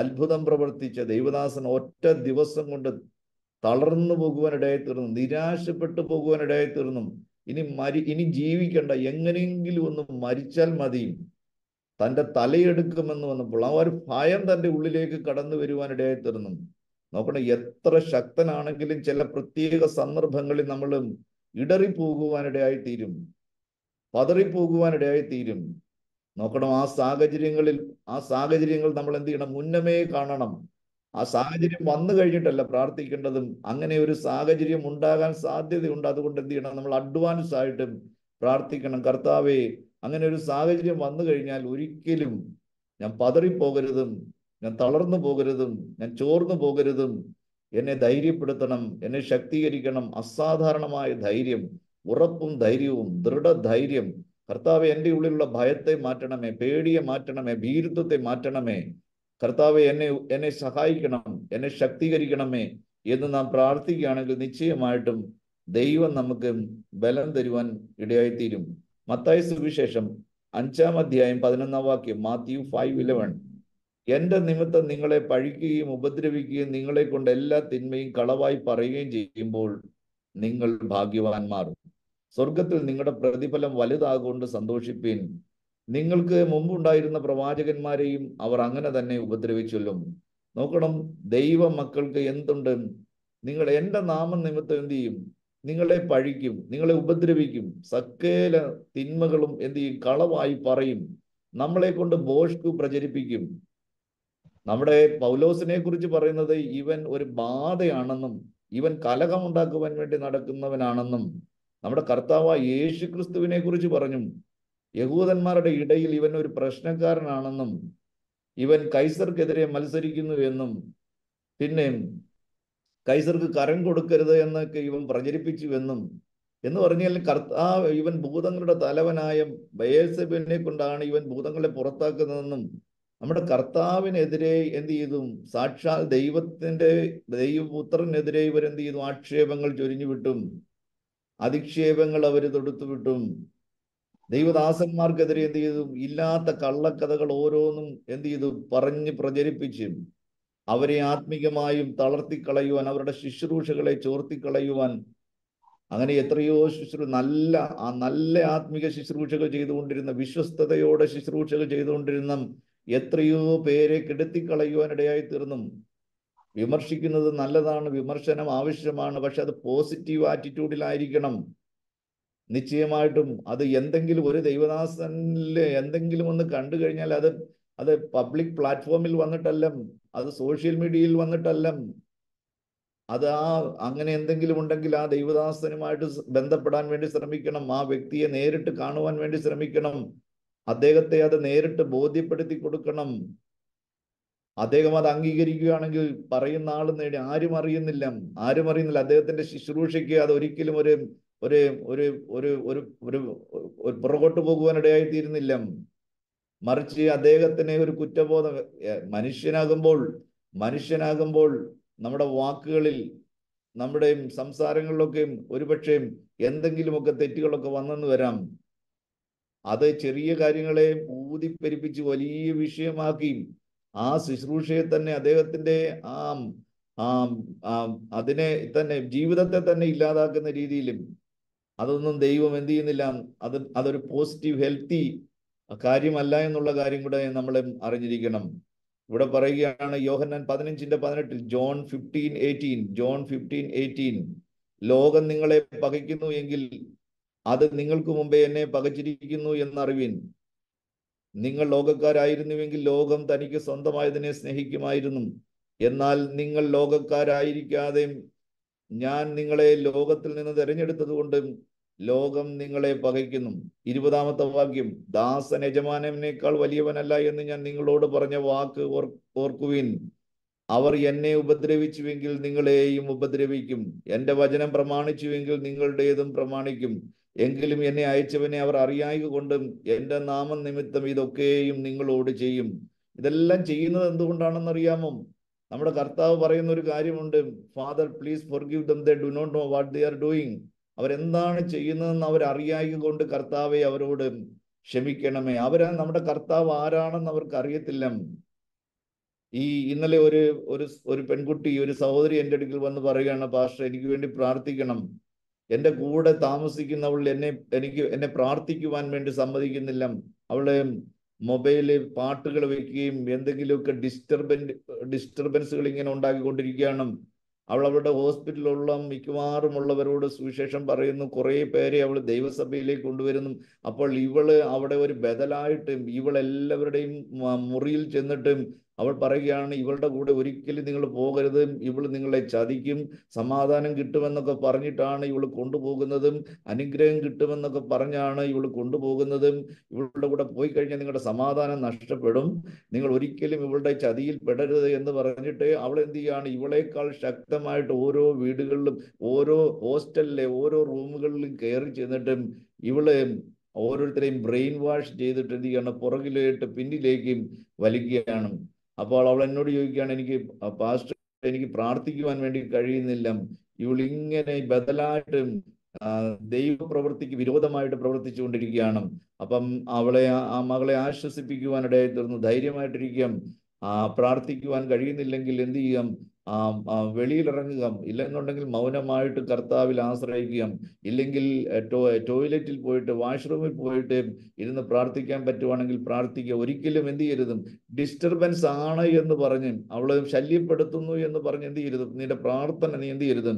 അത്ഭുതം പ്രവർത്തിച്ച ദൈവദാസൻ ഒറ്റ ദിവസം കൊണ്ട് തളർന്നു പോകുവാനിടയായി തീർന്നു നിരാശപ്പെട്ടു പോകുവാനിടയായി തീർന്നു ഇനി മരി ഇനി ജീവിക്കണ്ട എങ്ങനെയെങ്കിലും ഒന്ന് മരിച്ചാൽ മതി തൻ്റെ തലയെടുക്കുമെന്ന് വന്നപ്പോൾ ആ ഒരു ഭയം തൻ്റെ ഉള്ളിലേക്ക് കടന്നു വരുവാനിടയായി തീർന്നു നോക്കണം എത്ര ശക്തനാണെങ്കിലും ചില പ്രത്യേക സന്ദർഭങ്ങളിൽ നമ്മൾ ഇടറിപ്പോകുവാനിടയായി തീരും പതറിപ്പോകുവാനിടയായി തീരും നോക്കണം ആ സാഹചര്യങ്ങളിൽ ആ സാഹചര്യങ്ങൾ നമ്മൾ എന്ത് ചെയ്യണം മുന്നമേ കാണണം ആ സാഹചര്യം വന്നു കഴിഞ്ഞിട്ടല്ല പ്രാർത്ഥിക്കേണ്ടതും അങ്ങനെ ഒരു സാഹചര്യം ഉണ്ടാകാൻ സാധ്യതയുണ്ട് അതുകൊണ്ട് എന്ത് ചെയ്യണം നമ്മൾ അഡ്വാൻസ് ആയിട്ടും പ്രാർത്ഥിക്കണം കർത്താവേ അങ്ങനെ ഒരു സാഹചര്യം വന്നു കഴിഞ്ഞാൽ ഒരിക്കലും ഞാൻ പതറിപ്പോകരുതും ഞാൻ തളർന്നു പോകരുതും ഞാൻ ചോർന്നു പോകരുതും എന്നെ ധൈര്യപ്പെടുത്തണം എന്നെ ശക്തീകരിക്കണം അസാധാരണമായ ധൈര്യം ഉറപ്പും ധൈര്യവും ദൃഢധൈര്യം കർത്താവ് എൻ്റെ ഉള്ളിലുള്ള ഭയത്തെ മാറ്റണമേ പേടിയെ മാറ്റണമേ ഭീരുത്വത്തെ മാറ്റണമേ കർത്താവ് എന്നെ എന്നെ സഹായിക്കണം എന്നെ ശക്തീകരിക്കണമേ എന്ന് നാം പ്രാർത്ഥിക്കുകയാണെങ്കിൽ നിശ്ചയമായിട്ടും ദൈവം നമുക്ക് ബലം തരുവാൻ ഇടയായിത്തീരും മത്തായ സുവിശേഷം അഞ്ചാം അധ്യായം പതിനൊന്നാം വാക്യം മാത്യു ഫൈവ് ഇലവൻ എന്റെ നിമിത്തം നിങ്ങളെ പഴിക്കുകയും ഉപദ്രവിക്കുകയും നിങ്ങളെ കൊണ്ട് എല്ലാ തിന്മയും കളവായി പറയുകയും ചെയ്യുമ്പോൾ നിങ്ങൾ ഭാഗ്യവാന്മാർ സ്വർഗത്തിൽ നിങ്ങളുടെ പ്രതിഫലം വലുതാകൊണ്ട് സന്തോഷിപ്പീൻ നിങ്ങൾക്ക് മുമ്പുണ്ടായിരുന്ന പ്രവാചകന്മാരെയും അവർ അങ്ങനെ തന്നെ ഉപദ്രവിച്ചൊല്ലും നോക്കണം ദൈവ മക്കൾക്ക് എന്തുണ്ട് നിങ്ങൾ എൻ്റെ നാമം നിമിത്തം എന്ത് ചെയ്യും നിങ്ങളെ പഴിക്കും നിങ്ങളെ ഉപദ്രവിക്കും സക്കേല തിന്മകളും എന്ത് ചെയ്യും കളവായി പറയും നമ്മളെ കൊണ്ട് ബോഷ്കു പ്രചരിപ്പിക്കും നമ്മുടെ പൗലോസിനെ കുറിച്ച് പറയുന്നത് ഇവൻ ഒരു ബാധയാണെന്നും ഇവൻ കലകമുണ്ടാക്കുവാൻ വേണ്ടി നടക്കുന്നവനാണെന്നും നമ്മുടെ കർത്താവ് യേശു ക്രിസ്തുവിനെ കുറിച്ച് പറഞ്ഞു യഹൂദന്മാരുടെ ഇടയിൽ ഇവൻ ഒരു പ്രശ്നക്കാരനാണെന്നും ഇവൻ കൈസർക്കെതിരെ മത്സരിക്കുന്നു എന്നും പിന്നെ കൈസർക്ക് കരം കൊടുക്കരുത് എന്നൊക്കെ ഇവൻ പ്രചരിപ്പിച്ചു എന്നും എന്ന് പറഞ്ഞാൽ കർത്താവ് ഇവൻ ഭൂതങ്ങളുടെ തലവനായ ബയേസബിനെ കൊണ്ടാണ് ഇവൻ ഭൂതങ്ങളെ പുറത്താക്കുന്നതെന്നും നമ്മുടെ കർത്താവിനെതിരെ എന്ത് ചെയ്തു സാക്ഷാൽ ദൈവത്തിന്റെ ദൈവപുത്രനെതിരെ ഇവർ എന്ത് ചെയ്തു ആക്ഷേപങ്ങൾ ചൊരിഞ്ഞു വിട്ടും അധിക്ഷേപങ്ങൾ അവർ തൊടുത്തു വിട്ടും ദൈവദാസന്മാർക്കെതിരെ എന്ത് ചെയ്തു ഇല്ലാത്ത കള്ളക്കഥകൾ ഓരോന്നും എന്ത് ചെയ്തു പറഞ്ഞ് പ്രചരിപ്പിച്ചും അവരെ ആത്മികമായും തളർത്തിക്കളയുവാൻ അവരുടെ ശുശ്രൂഷകളെ ചോർത്തിക്കളയുവാൻ അങ്ങനെ എത്രയോ ശുശ്രൂ നല്ല ആ നല്ല ആത്മിക ശുശ്രൂഷകൾ ചെയ്തുകൊണ്ടിരുന്ന വിശ്വസ്തയോടെ ശുശ്രൂഷകൾ ചെയ്തുകൊണ്ടിരുന്ന എത്രയോ പേരെ കെടുത്തിക്കളയുവാനിടയായി തീർന്നും വിമർശിക്കുന്നത് നല്ലതാണ് വിമർശനം ആവശ്യമാണ് പക്ഷെ അത് പോസിറ്റീവ് ആറ്റിറ്റ്യൂഡിലായിരിക്കണം നിശ്ചയമായിട്ടും അത് എന്തെങ്കിലും ഒരു ദൈവദാസനിലെ എന്തെങ്കിലും ഒന്ന് കണ്ടു കഴിഞ്ഞാൽ അത് അത് പബ്ലിക് പ്ലാറ്റ്ഫോമിൽ വന്നിട്ടല്ലം അത് സോഷ്യൽ മീഡിയയിൽ വന്നിട്ടല്ലം അത് ആ അങ്ങനെ എന്തെങ്കിലും ഉണ്ടെങ്കിൽ ആ ദൈവദാസനുമായിട്ട് ബന്ധപ്പെടാൻ വേണ്ടി ശ്രമിക്കണം ആ വ്യക്തിയെ നേരിട്ട് കാണുവാൻ വേണ്ടി ശ്രമിക്കണം അദ്ദേഹത്തെ അത് നേരിട്ട് ബോധ്യപ്പെടുത്തി കൊടുക്കണം അദ്ദേഹം അത് അംഗീകരിക്കുകയാണെങ്കിൽ പറയുന്ന ആൾ നേടി ആരും അറിയുന്നില്ല ആരും അറിയുന്നില്ല അദ്ദേഹത്തിന്റെ ശുശ്രൂഷയ്ക്ക് അത് ഒരിക്കലും ഒരു ഒരു ഒരു ഒരു ഒരു പുറകോട്ട് പോകുവാനിടയായി തീരുന്നില്ല മറിച്ച് അദ്ദേഹത്തിന് ഒരു കുറ്റബോധ മനുഷ്യനാകുമ്പോൾ മനുഷ്യനാകുമ്പോൾ നമ്മുടെ വാക്കുകളിൽ നമ്മുടെയും സംസാരങ്ങളിലൊക്കെയും ഒരുപക്ഷെ എന്തെങ്കിലുമൊക്കെ തെറ്റുകളൊക്കെ വന്നെന്ന് വരാം അത് ചെറിയ കാര്യങ്ങളെ ഊതിപ്പെരിപ്പിച്ച് വലിയ വിഷയമാക്കി ആ ശുശ്രൂഷയെ തന്നെ അദ്ദേഹത്തിന്റെ ആ അതിനെ തന്നെ ജീവിതത്തെ തന്നെ ഇല്ലാതാക്കുന്ന രീതിയിലും അതൊന്നും ദൈവം എന്ത് ചെയ്യുന്നില്ല അത് അതൊരു പോസിറ്റീവ് ഹെൽത്തി കാര്യമല്ല എന്നുള്ള കാര്യം കൂടെ നമ്മൾ അറിഞ്ഞിരിക്കണം ഇവിടെ പറയുകയാണ് യോഹന്നാൻ പതിനഞ്ചിന്റെ പതിനെട്ടിൽ John fifteen eighteen John fifteen eighteen ലോകം നിങ്ങളെ പകയ്ക്കുന്നു എങ്കിൽ അത് നിങ്ങൾക്ക് മുമ്പേ എന്നെ പകച്ചിരിക്കുന്നു എന്നറിവിൻ നിങ്ങൾ ലോകക്കാരായിരുന്നുവെങ്കിൽ ലോകം തനിക്ക് സ്വന്തമായതിനെ സ്നേഹിക്കുമായിരുന്നു എന്നാൽ നിങ്ങൾ ലോകക്കാരായിരിക്കാതെയും ഞാൻ നിങ്ങളെ ലോകത്തിൽ നിന്ന് തിരഞ്ഞെടുത്തത് കൊണ്ടും ലോകം നിങ്ങളെ പകയ്ക്കുന്നു ഇരുപതാമത്തെ വാക്യം ദാസൻ യജമാനേക്കാൾ വലിയവനല്ല എന്ന് ഞാൻ നിങ്ങളോട് പറഞ്ഞ വാക്ക് ഓർക്കുവിൻ അവർ എന്നെ ഉപദ്രവിച്ചുവെങ്കിൽ നിങ്ങളെയും ഉപദ്രവിക്കും എൻ്റെ വചനം പ്രമാണിച്ചുവെങ്കിൽ നിങ്ങളുടേതും പ്രമാണിക്കും എങ്കിലും എന്നെ അയച്ചവനെ അവർ അറിയായക കൊണ്ടും എൻ്റെ നാമം നിമിത്തം ഇതൊക്കെയും നിങ്ങളോട് ചെയ്യും ഇതെല്ലാം ചെയ്യുന്നത് അറിയാമോ നമ്മുടെ കർത്താവ് പറയുന്ന ഒരു കാര്യമുണ്ട് father please forgive them they do not know what they are doing അവരെന്താണ് ചെയ്യുന്നതെന്ന് അവരറിയായി കൊണ്ട് കർത്താവെ അവരോട് ക്ഷമിക്കണമേ അവരെ നമ്മുടെ കർത്താവ് ആരാണെന്ന് അവർക്ക് അറിയത്തില്ല ഈ ഇന്നലെ ഒരു ഒരു ഒരു പെൺകുട്ടി ഒരു സഹോദരി എൻ്റെ അടുക്കൽ വന്ന് പറയുകയാണ് പാസ്റ്റർ എനിക്ക് വേണ്ടി പ്രാർത്ഥിക്കണം എൻ്റെ കൂടെ താമസിക്കുന്നവൾ എന്നെ എനിക്ക് എന്നെ പ്രാർത്ഥിക്കുവാൻ വേണ്ടി സമ്മതിക്കുന്നില്ല അവളെ മൊബൈലിൽ പാട്ടുകൾ വെക്കുകയും എന്തെങ്കിലുമൊക്കെ ഡിസ്റ്റർബൻ ഡിസ്റ്റർബൻസുകൾ ഇങ്ങനെ ഉണ്ടാക്കിക്കൊണ്ടിരിക്കുകയാണ് അവൾ അവളുടെ ഹോസ്പിറ്റലിലുള്ള മിക്കവാറും ഉള്ളവരോട് സുവിശേഷം പറയുന്നു കുറേ പേരെ അവൾ ദൈവസഭയിലേക്ക് കൊണ്ടുവരുന്നു അപ്പോൾ ഇവള് അവിടെ ഒരു ബദലായിട്ട് ഇവളെല്ലാവരുടെയും മുറിയിൽ ചെന്നിട്ട് അവൾ പറയുകയാണ് ഇവളുടെ കൂടെ ഒരിക്കലും നിങ്ങൾ പോകരുത് ഇവൾ നിങ്ങളെ ചതിക്കും സമാധാനം കിട്ടുമെന്നൊക്കെ പറഞ്ഞിട്ടാണ് ഇവൾ കൊണ്ടുപോകുന്നതും അനുഗ്രഹം കിട്ടുമെന്നൊക്കെ പറഞ്ഞാണ് ഇവൾ കൊണ്ടുപോകുന്നതും ഇവളുടെ കൂടെ പോയി കഴിഞ്ഞാൽ നിങ്ങളുടെ സമാധാനം നഷ്ടപ്പെടും നിങ്ങൾ ഒരിക്കലും ഇവളുടെ ചതിയിൽ പെടരുത് എന്ന് പറഞ്ഞിട്ട് അവൾ എന്ത് ചെയ്യാണ് ഇവളേക്കാൾ ശക്തമായിട്ട് ഓരോ വീടുകളിലും ഓരോ ഹോസ്റ്റലിലെ ഓരോ റൂമുകളിലും കയറി ചെന്നിട്ടും ഇവള് ഓരോരുത്തരെയും ബ്രെയിൻ വാഷ് ചെയ്തിട്ട് എന്ത് ചെയ്യണം പുറകിലേട്ട് പിന്നിലേക്കും വലിക്കുകയാണ് അപ്പോൾ അവൾ എന്നോട് ചോദിക്കുകയാണ് എനിക്ക് പാസ്റ്റർ എനിക്ക് പ്രാർത്ഥിക്കുവാൻ വേണ്ടി കഴിയുന്നില്ല ഇവൾ ഇങ്ങനെ ബദലായിട്ട് ദൈവപ്രവൃത്തിക്ക് വിരോധമായിട്ട് കൊണ്ടിരിക്കുകയാണ് അപ്പം അവളെ ആ മകളെ ആശ്വസിപ്പിക്കുവാനിടയായി തീർന്നു ധൈര്യമായിട്ടിരിക്കാം ആ പ്രാർത്ഥിക്കുവാൻ കഴിയുന്നില്ലെങ്കിൽ എന്ത് ചെയ്യാം വെളിയിലിറങ്ങുക ഇല്ലെന്നുണ്ടെങ്കിൽ മൗനമായിട്ട് കർത്താവിൽ ആശ്രയിക്കുക ഇല്ലെങ്കിൽ ടോയ്ലറ്റിൽ പോയിട്ട് വാഷ്റൂമിൽ പോയിട്ട് ഇരുന്ന് പ്രാർത്ഥിക്കാൻ പറ്റുവാണെങ്കിൽ പ്രാർത്ഥിക്കുക ഒരിക്കലും എന്ത് ചെയ്യരുതും ഡിസ്റ്റർബൻസ് ആണ് എന്ന് പറഞ്ഞ് അവളെ ശല്യപ്പെടുത്തുന്നു എന്ന് പറഞ്ഞ് എന്ത് ചെയ്യരുത് നിന്റെ പ്രാർത്ഥന നീ എന്ത് ചെയ്യരുത്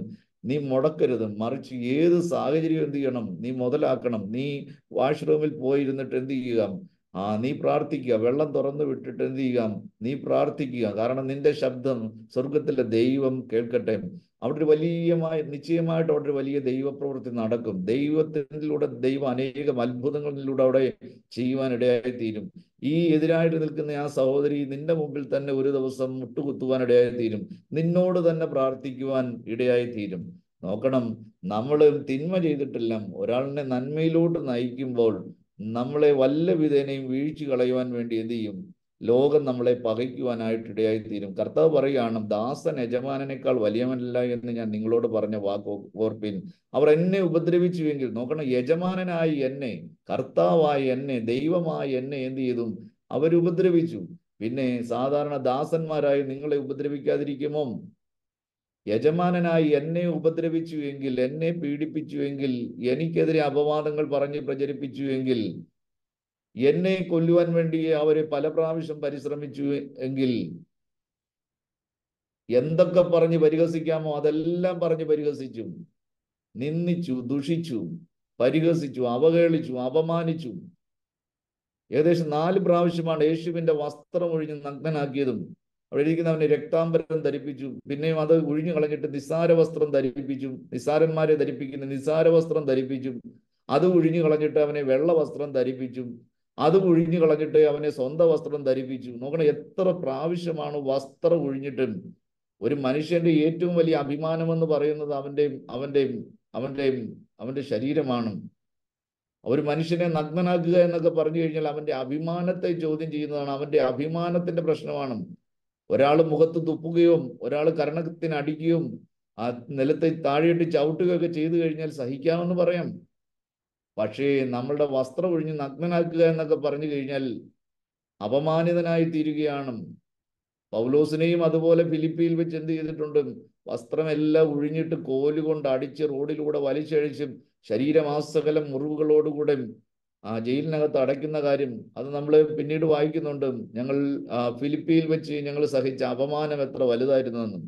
നീ മുടക്കരുത് മറിച്ച് ഏത് സാഹചര്യം എന്ത് ചെയ്യണം നീ മുതലാക്കണം നീ വാഷ്റൂമിൽ പോയിരുന്നിട്ട് എന്ത് ചെയ്യുക ആ നീ പ്രാർത്ഥിക്കുക വെള്ളം തുറന്നു വിട്ടിട്ട് എന്ത് ചെയ്യാം നീ പ്രാർത്ഥിക്കുക കാരണം നിന്റെ ശബ്ദം സ്വർഗത്തിലെ ദൈവം കേൾക്കട്ടെ അവിടെ ഒരു വലിയമായ നിശ്ചയമായിട്ട് അവിടെ ഒരു വലിയ ദൈവപ്രവൃത്തി നടക്കും ദൈവത്തിലൂടെ ദൈവം അനേകം അത്ഭുതങ്ങളിലൂടെ അവിടെ ചെയ്യുവാൻ ഇടയായി തീരും ഈ എതിരായിട്ട് നിൽക്കുന്ന ആ സഹോദരി നിന്റെ മുമ്പിൽ തന്നെ ഒരു ദിവസം മുട്ടുകുത്തുവാൻ ഇടയായി തീരും നിന്നോട് തന്നെ പ്രാർത്ഥിക്കുവാൻ ഇടയായി തീരും നോക്കണം നമ്മൾ തിന്മ ചെയ്തിട്ടില്ല ഒരാളിനെ നന്മയിലോട്ട് നയിക്കുമ്പോൾ നമ്മളെ വല്ല വിധേനയും വീഴ്ച കളയുവാൻ വേണ്ടി എന്ത് ചെയ്യും ലോകം നമ്മളെ പകയ്ക്കുവാനായിട്ട് ഇടയായി തീരും കർത്താവ് പറയുകയാണ് ദാസൻ യജമാനനേക്കാൾ വലിയവനല്ല എന്ന് ഞാൻ നിങ്ങളോട് പറഞ്ഞ വാക്ക് ഓർപ്പിൻ അവർ എന്നെ ഉപദ്രവിച്ചുവെങ്കിൽ നോക്കണം യജമാനായി എന്നെ കർത്താവായി എന്നെ ദൈവമായി എന്നെ എന്ത് ചെയ്തു അവരുപദ്രവിച്ചു പിന്നെ സാധാരണ ദാസന്മാരായി നിങ്ങളെ ഉപദ്രവിക്കാതിരിക്കുമോ യജമാനനായി എന്നെ ഉപദ്രവിച്ചു എങ്കിൽ എന്നെ പീഡിപ്പിച്ചു എങ്കിൽ എനിക്കെതിരെ അപവാദങ്ങൾ പറഞ്ഞ് പ്രചരിപ്പിച്ചു എങ്കിൽ എന്നെ കൊല്ലുവാൻ വേണ്ടി അവര് പല പ്രാവശ്യം പരിശ്രമിച്ചു എങ്കിൽ എന്തൊക്കെ പറഞ്ഞ് പരിഹസിക്കാമോ അതെല്ലാം പറഞ്ഞ് പരിഹസിച്ചു നിന്ദിച്ചു ദുഷിച്ചു പരിഹസിച്ചു അവഹേളിച്ചു അപമാനിച്ചു ഏകദേശം നാല് പ്രാവശ്യമാണ് യേശുവിന്റെ വസ്ത്രം ഒഴിഞ്ഞ് നഗ്നനാക്കിയതും അവിടെ ഇരിക്കുന്നവനെ രക്താംബരം ധരിപ്പിച്ചു പിന്നെയും അത് ഒഴിഞ്ഞു കളഞ്ഞിട്ട് നിസ്സാര വസ്ത്രം ധരിപ്പിച്ചു നിസ്സാരന്മാരെ ധരിപ്പിക്കുന്ന നിസ്സാര വസ്ത്രം ധരിപ്പിച്ചു അത് ഒഴിഞ്ഞു കളഞ്ഞിട്ട് അവനെ വെള്ള വസ്ത്രം ധരിപ്പിച്ചു അത് ഒഴിഞ്ഞു കളഞ്ഞിട്ട് അവനെ സ്വന്തം വസ്ത്രം ധരിപ്പിച്ചു നോക്കണം എത്ര പ്രാവശ്യമാണ് വസ്ത്രം ഒഴിഞ്ഞിട്ടും ഒരു മനുഷ്യന്റെ ഏറ്റവും വലിയ അഭിമാനം എന്ന് പറയുന്നത് അവന്റെയും അവന്റെ അവന്റെ അവന്റെ ശരീരമാണ് ഒരു മനുഷ്യനെ നഗ്നനാക്കുക എന്നൊക്കെ പറഞ്ഞു കഴിഞ്ഞാൽ അവന്റെ അഭിമാനത്തെ ചോദ്യം ചെയ്യുന്നതാണ് അവന്റെ അഭിമാനത്തിന്റെ പ്രശ്നമാണ് ഒരാൾ മുഖത്ത് തുപ്പുകയും ഒരാൾ കരണത്തിന് അടിക്കുകയും ആ നിലത്തെ താഴെയിട്ട് ചവിട്ടുകയൊക്കെ ചെയ്തു കഴിഞ്ഞാൽ സഹിക്കാമെന്ന് പറയാം പക്ഷേ നമ്മളുടെ വസ്ത്രം ഒഴിഞ്ഞ് നഗ്നനാക്കുക എന്നൊക്കെ പറഞ്ഞു കഴിഞ്ഞാൽ അപമാനിതനായി തീരുകയാണ് പൗലോസിനെയും അതുപോലെ ഫിലിപ്പിയിൽ വെച്ച് എന്ത് ചെയ്തിട്ടുണ്ട് വസ്ത്രമെല്ലാം ഒഴിഞ്ഞിട്ട് കോലുകൊണ്ട് അടിച്ച് റോഡിലൂടെ വലിച്ചഴിച്ചും ശരീരമാസകലം മുറിവുകളോടുകൂടെ ആ ജയിലിനകത്ത് അടയ്ക്കുന്ന കാര്യം അത് നമ്മൾ പിന്നീട് വായിക്കുന്നുണ്ട് ഞങ്ങൾ ഫിലിപ്പിയിൽ വെച്ച് ഞങ്ങൾ സഹിച്ച അപമാനം എത്ര വലുതായിരുന്നെന്നും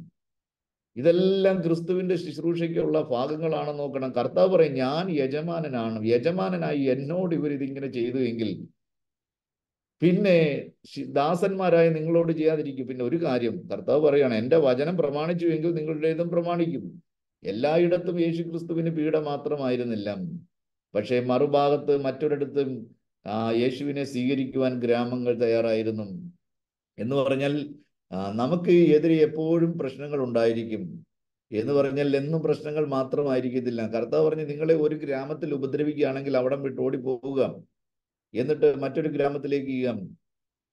ഇതെല്ലാം ക്രിസ്തുവിന്റെ ശുശ്രൂഷയ്ക്കുള്ള ഭാഗങ്ങളാണ് നോക്കണം കർത്താവ് പറയും ഞാൻ യജമാനനാണ് യജമാനനായി എന്നോട് ഇവർ ഇതിങ്ങനെ ചെയ്തു എങ്കിൽ പിന്നെ ദാസന്മാരായ നിങ്ങളോട് ചെയ്യാതിരിക്കും പിന്നെ ഒരു കാര്യം കർത്താവ് പറയാണ് എൻ്റെ വചനം പ്രമാണിച്ചുവെങ്കിൽ നിങ്ങളുടേതും പ്രമാണിക്കും എല്ലായിടത്തും യേശു ക്രിസ്തുവിന് പീഡ മാത്രമായിരുന്നില്ല പക്ഷേ മറുഭാഗത്ത് മറ്റൊരിടത്തും ആ യേശുവിനെ സ്വീകരിക്കുവാൻ ഗ്രാമങ്ങൾ തയ്യാറായിരുന്നു എന്ന് പറഞ്ഞാൽ നമുക്ക് എതിരെ എപ്പോഴും പ്രശ്നങ്ങൾ ഉണ്ടായിരിക്കും എന്ന് പറഞ്ഞാൽ എന്നും പ്രശ്നങ്ങൾ മാത്രമായിരിക്കത്തില്ല കർത്താവ് പറഞ്ഞ് നിങ്ങളെ ഒരു ഗ്രാമത്തിൽ ഉപദ്രവിക്കുകയാണെങ്കിൽ അവിടം വിട്ട് ഓടി പോവുക എന്നിട്ട് മറ്റൊരു ഗ്രാമത്തിലേക്ക്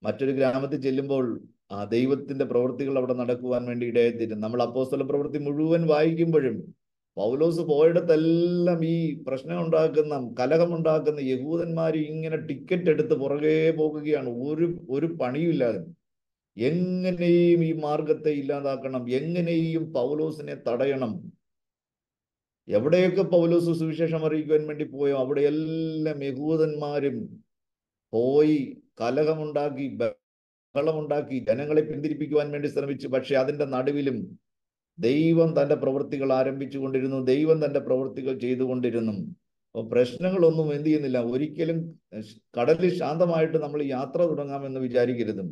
മറ്റൊരു ഗ്രാമത്തിൽ ചെല്ലുമ്പോൾ ആ ദൈവത്തിന്റെ പ്രവൃത്തികൾ അവിടെ നടക്കുവാൻ വേണ്ടി ഇടയായിത്തീരും നമ്മൾ അപ്പോസ്തല പ്രവൃത്തി മുഴുവൻ വായിക്കുമ്പോഴും പൗലോസ് പോയിടത്തെല്ലാം ഈ പ്രശ്നം ഉണ്ടാക്കുന്ന കലഹമുണ്ടാക്കുന്ന യഹൂദന്മാർ ഇങ്ങനെ ടിക്കറ്റ് എടുത്ത് പുറകെ പോകുകയാണ് ഒരു ഒരു പണിയുമില്ലാതെ എങ്ങനെയും ഈ മാർഗത്തെ ഇല്ലാതാക്കണം എങ്ങനെയും പൗലോസിനെ തടയണം എവിടെയൊക്കെ പൗലോസ് സുവിശേഷം അറിയിക്കുവാൻ വേണ്ടി പോയോ അവിടെയെല്ലാം യഹൂദന്മാരും പോയി കലഹമുണ്ടാക്കി ബഹളമുണ്ടാക്കി ജനങ്ങളെ പിന്തിരിപ്പിക്കുവാൻ വേണ്ടി ശ്രമിച്ചു പക്ഷെ അതിന്റെ നടുവിലും ദൈവം തൻ്റെ പ്രവൃത്തികൾ ആരംഭിച്ചു കൊണ്ടിരുന്നു ദൈവം തൻ്റെ പ്രവൃത്തികൾ ചെയ്തുകൊണ്ടിരുന്നു അപ്പോൾ പ്രശ്നങ്ങളൊന്നും എന്ത് ചെയ്യുന്നില്ല ഒരിക്കലും കടലിൽ ശാന്തമായിട്ട് നമ്മൾ യാത്ര തുടങ്ങാമെന്ന് വിചാരിക്കരുത്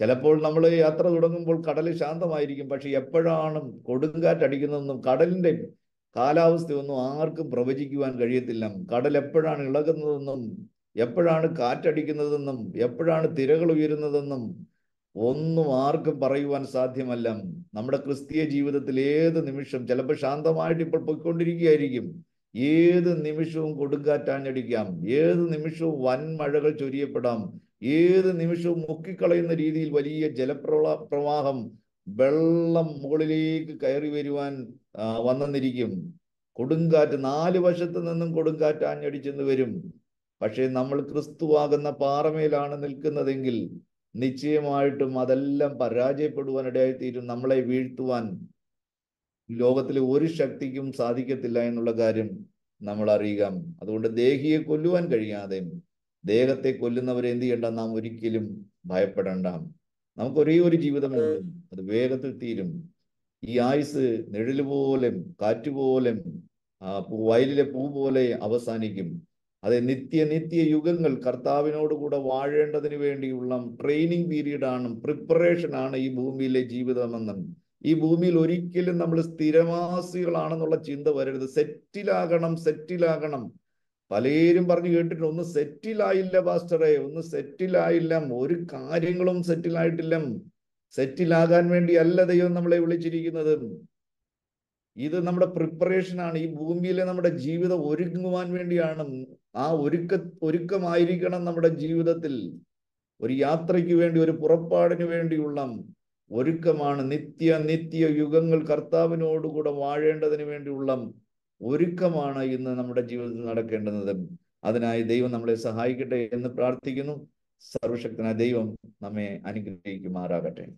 ചിലപ്പോൾ നമ്മൾ യാത്ര തുടങ്ങുമ്പോൾ കടൽ ശാന്തമായിരിക്കും പക്ഷെ എപ്പോഴാണ് കൊടുങ്കാറ്റടിക്കുന്നതെന്നും കടലിൻ്റെ കാലാവസ്ഥയൊന്നും ആർക്കും പ്രവചിക്കുവാൻ കഴിയത്തില്ല കടൽ എപ്പോഴാണ് ഇളകുന്നതെന്നും എപ്പോഴാണ് കാറ്റടിക്കുന്നതെന്നും എപ്പോഴാണ് തിരകൾ ഉയരുന്നതെന്നും ഒന്നും ആർക്കും പറയുവാൻ സാധ്യമല്ല നമ്മുടെ ക്രിസ്തീയ ജീവിതത്തിൽ ഏത് നിമിഷം ചിലപ്പോൾ ശാന്തമായിട്ട് ഇപ്പോൾ പൊയ്ക്കൊണ്ടിരിക്കുകയായിരിക്കും ഏത് നിമിഷവും കൊടുങ്കാറ്റാഞ്ഞടിക്കാം ഏത് നിമിഷവും വൻമഴകൾ ചൊരിയപ്പെടാം ഏത് നിമിഷവും മുക്കിക്കളയുന്ന രീതിയിൽ വലിയ ജലപ്രവാ പ്രവാഹം വെള്ളം മുകളിലേക്ക് കയറി വരുവാൻ വന്നെന്നിരിക്കും കൊടുങ്കാറ്റ് നാല് വശത്ത് നിന്നും കൊടുങ്കാറ്റ് വരും പക്ഷേ നമ്മൾ ക്രിസ്തുവാകുന്ന പാറമേലാണ് നിൽക്കുന്നതെങ്കിൽ നിശ്ചയമായിട്ടും അതെല്ലാം പരാജയപ്പെടുവാനിടയായി തീരും നമ്മളെ വീഴ്ത്തുവാൻ ലോകത്തിലെ ഒരു ശക്തിക്കും സാധിക്കത്തില്ല എന്നുള്ള കാര്യം നമ്മൾ അറിയുക അതുകൊണ്ട് ദേഹിയെ കൊല്ലുവാൻ കഴിയാതെ ദേഹത്തെ കൊല്ലുന്നവരെ എന്ത് ചെയ്യണ്ട നാം ഒരിക്കലും ഭയപ്പെടണ്ട നമുക്ക് ഒരേ ഒരു ജീവിതമുള്ളൂ അത് വേഗത്തിൽ തീരും ഈ ആയുസ് നിഴല് പോലെ കാറ്റുപോലെ വയലിലെ പൂ പോലെ അവസാനിക്കും അതെ നിത്യ നിത്യ യുഗങ്ങൾ കർത്താവിനോട് കൂടെ വാഴേണ്ടതിന് വേണ്ടിയുള്ള ട്രെയിനിങ് പ്രിപ്പറേഷൻ ആണ് ഈ ഭൂമിയിലെ ജീവിതമെന്ന് ഈ ഭൂമിയിൽ ഒരിക്കലും നമ്മൾ സ്ഥിരവാസികളാണെന്നുള്ള ചിന്ത വരരുത് സെറ്റിലാകണം സെറ്റിലാകണം പലരും പറഞ്ഞു കേട്ടിട്ടുണ്ട് ഒന്ന് സെറ്റിലായില്ല ബാസ്റ്ററെ ഒന്ന് സെറ്റിലായില്ല ഒരു കാര്യങ്ങളും സെറ്റിലായിട്ടില്ല സെറ്റിലാകാൻ വേണ്ടി അല്ല ദൈവം നമ്മളെ വിളിച്ചിരിക്കുന്നത് ഇത് നമ്മുടെ പ്രിപ്പറേഷനാണ് ഈ ഭൂമിയിലെ നമ്മുടെ ജീവിതം ഒരുങ്ങുവാൻ വേണ്ടിയാണ് ആ ഒരുക്ക ഒരുക്കമായിരിക്കണം നമ്മുടെ ജീവിതത്തിൽ ഒരു യാത്രയ്ക്ക് വേണ്ടി ഒരു പുറപ്പാടിന് വേണ്ടിയുള്ള ഒരുക്കമാണ് നിത്യ നിത്യ യുഗങ്ങൾ കർത്താവിനോടുകൂടെ വാഴേണ്ടതിന് വേണ്ടിയുള്ള ഒരുക്കമാണ് ഇന്ന് നമ്മുടെ ജീവിതത്തിൽ നടക്കേണ്ടത് അതിനായി ദൈവം നമ്മളെ സഹായിക്കട്ടെ എന്ന് പ്രാർത്ഥിക്കുന്നു സർവശക്തനായ ദൈവം നമ്മെ അനുഗ്രഹിക്കുമാറാകട്ടെ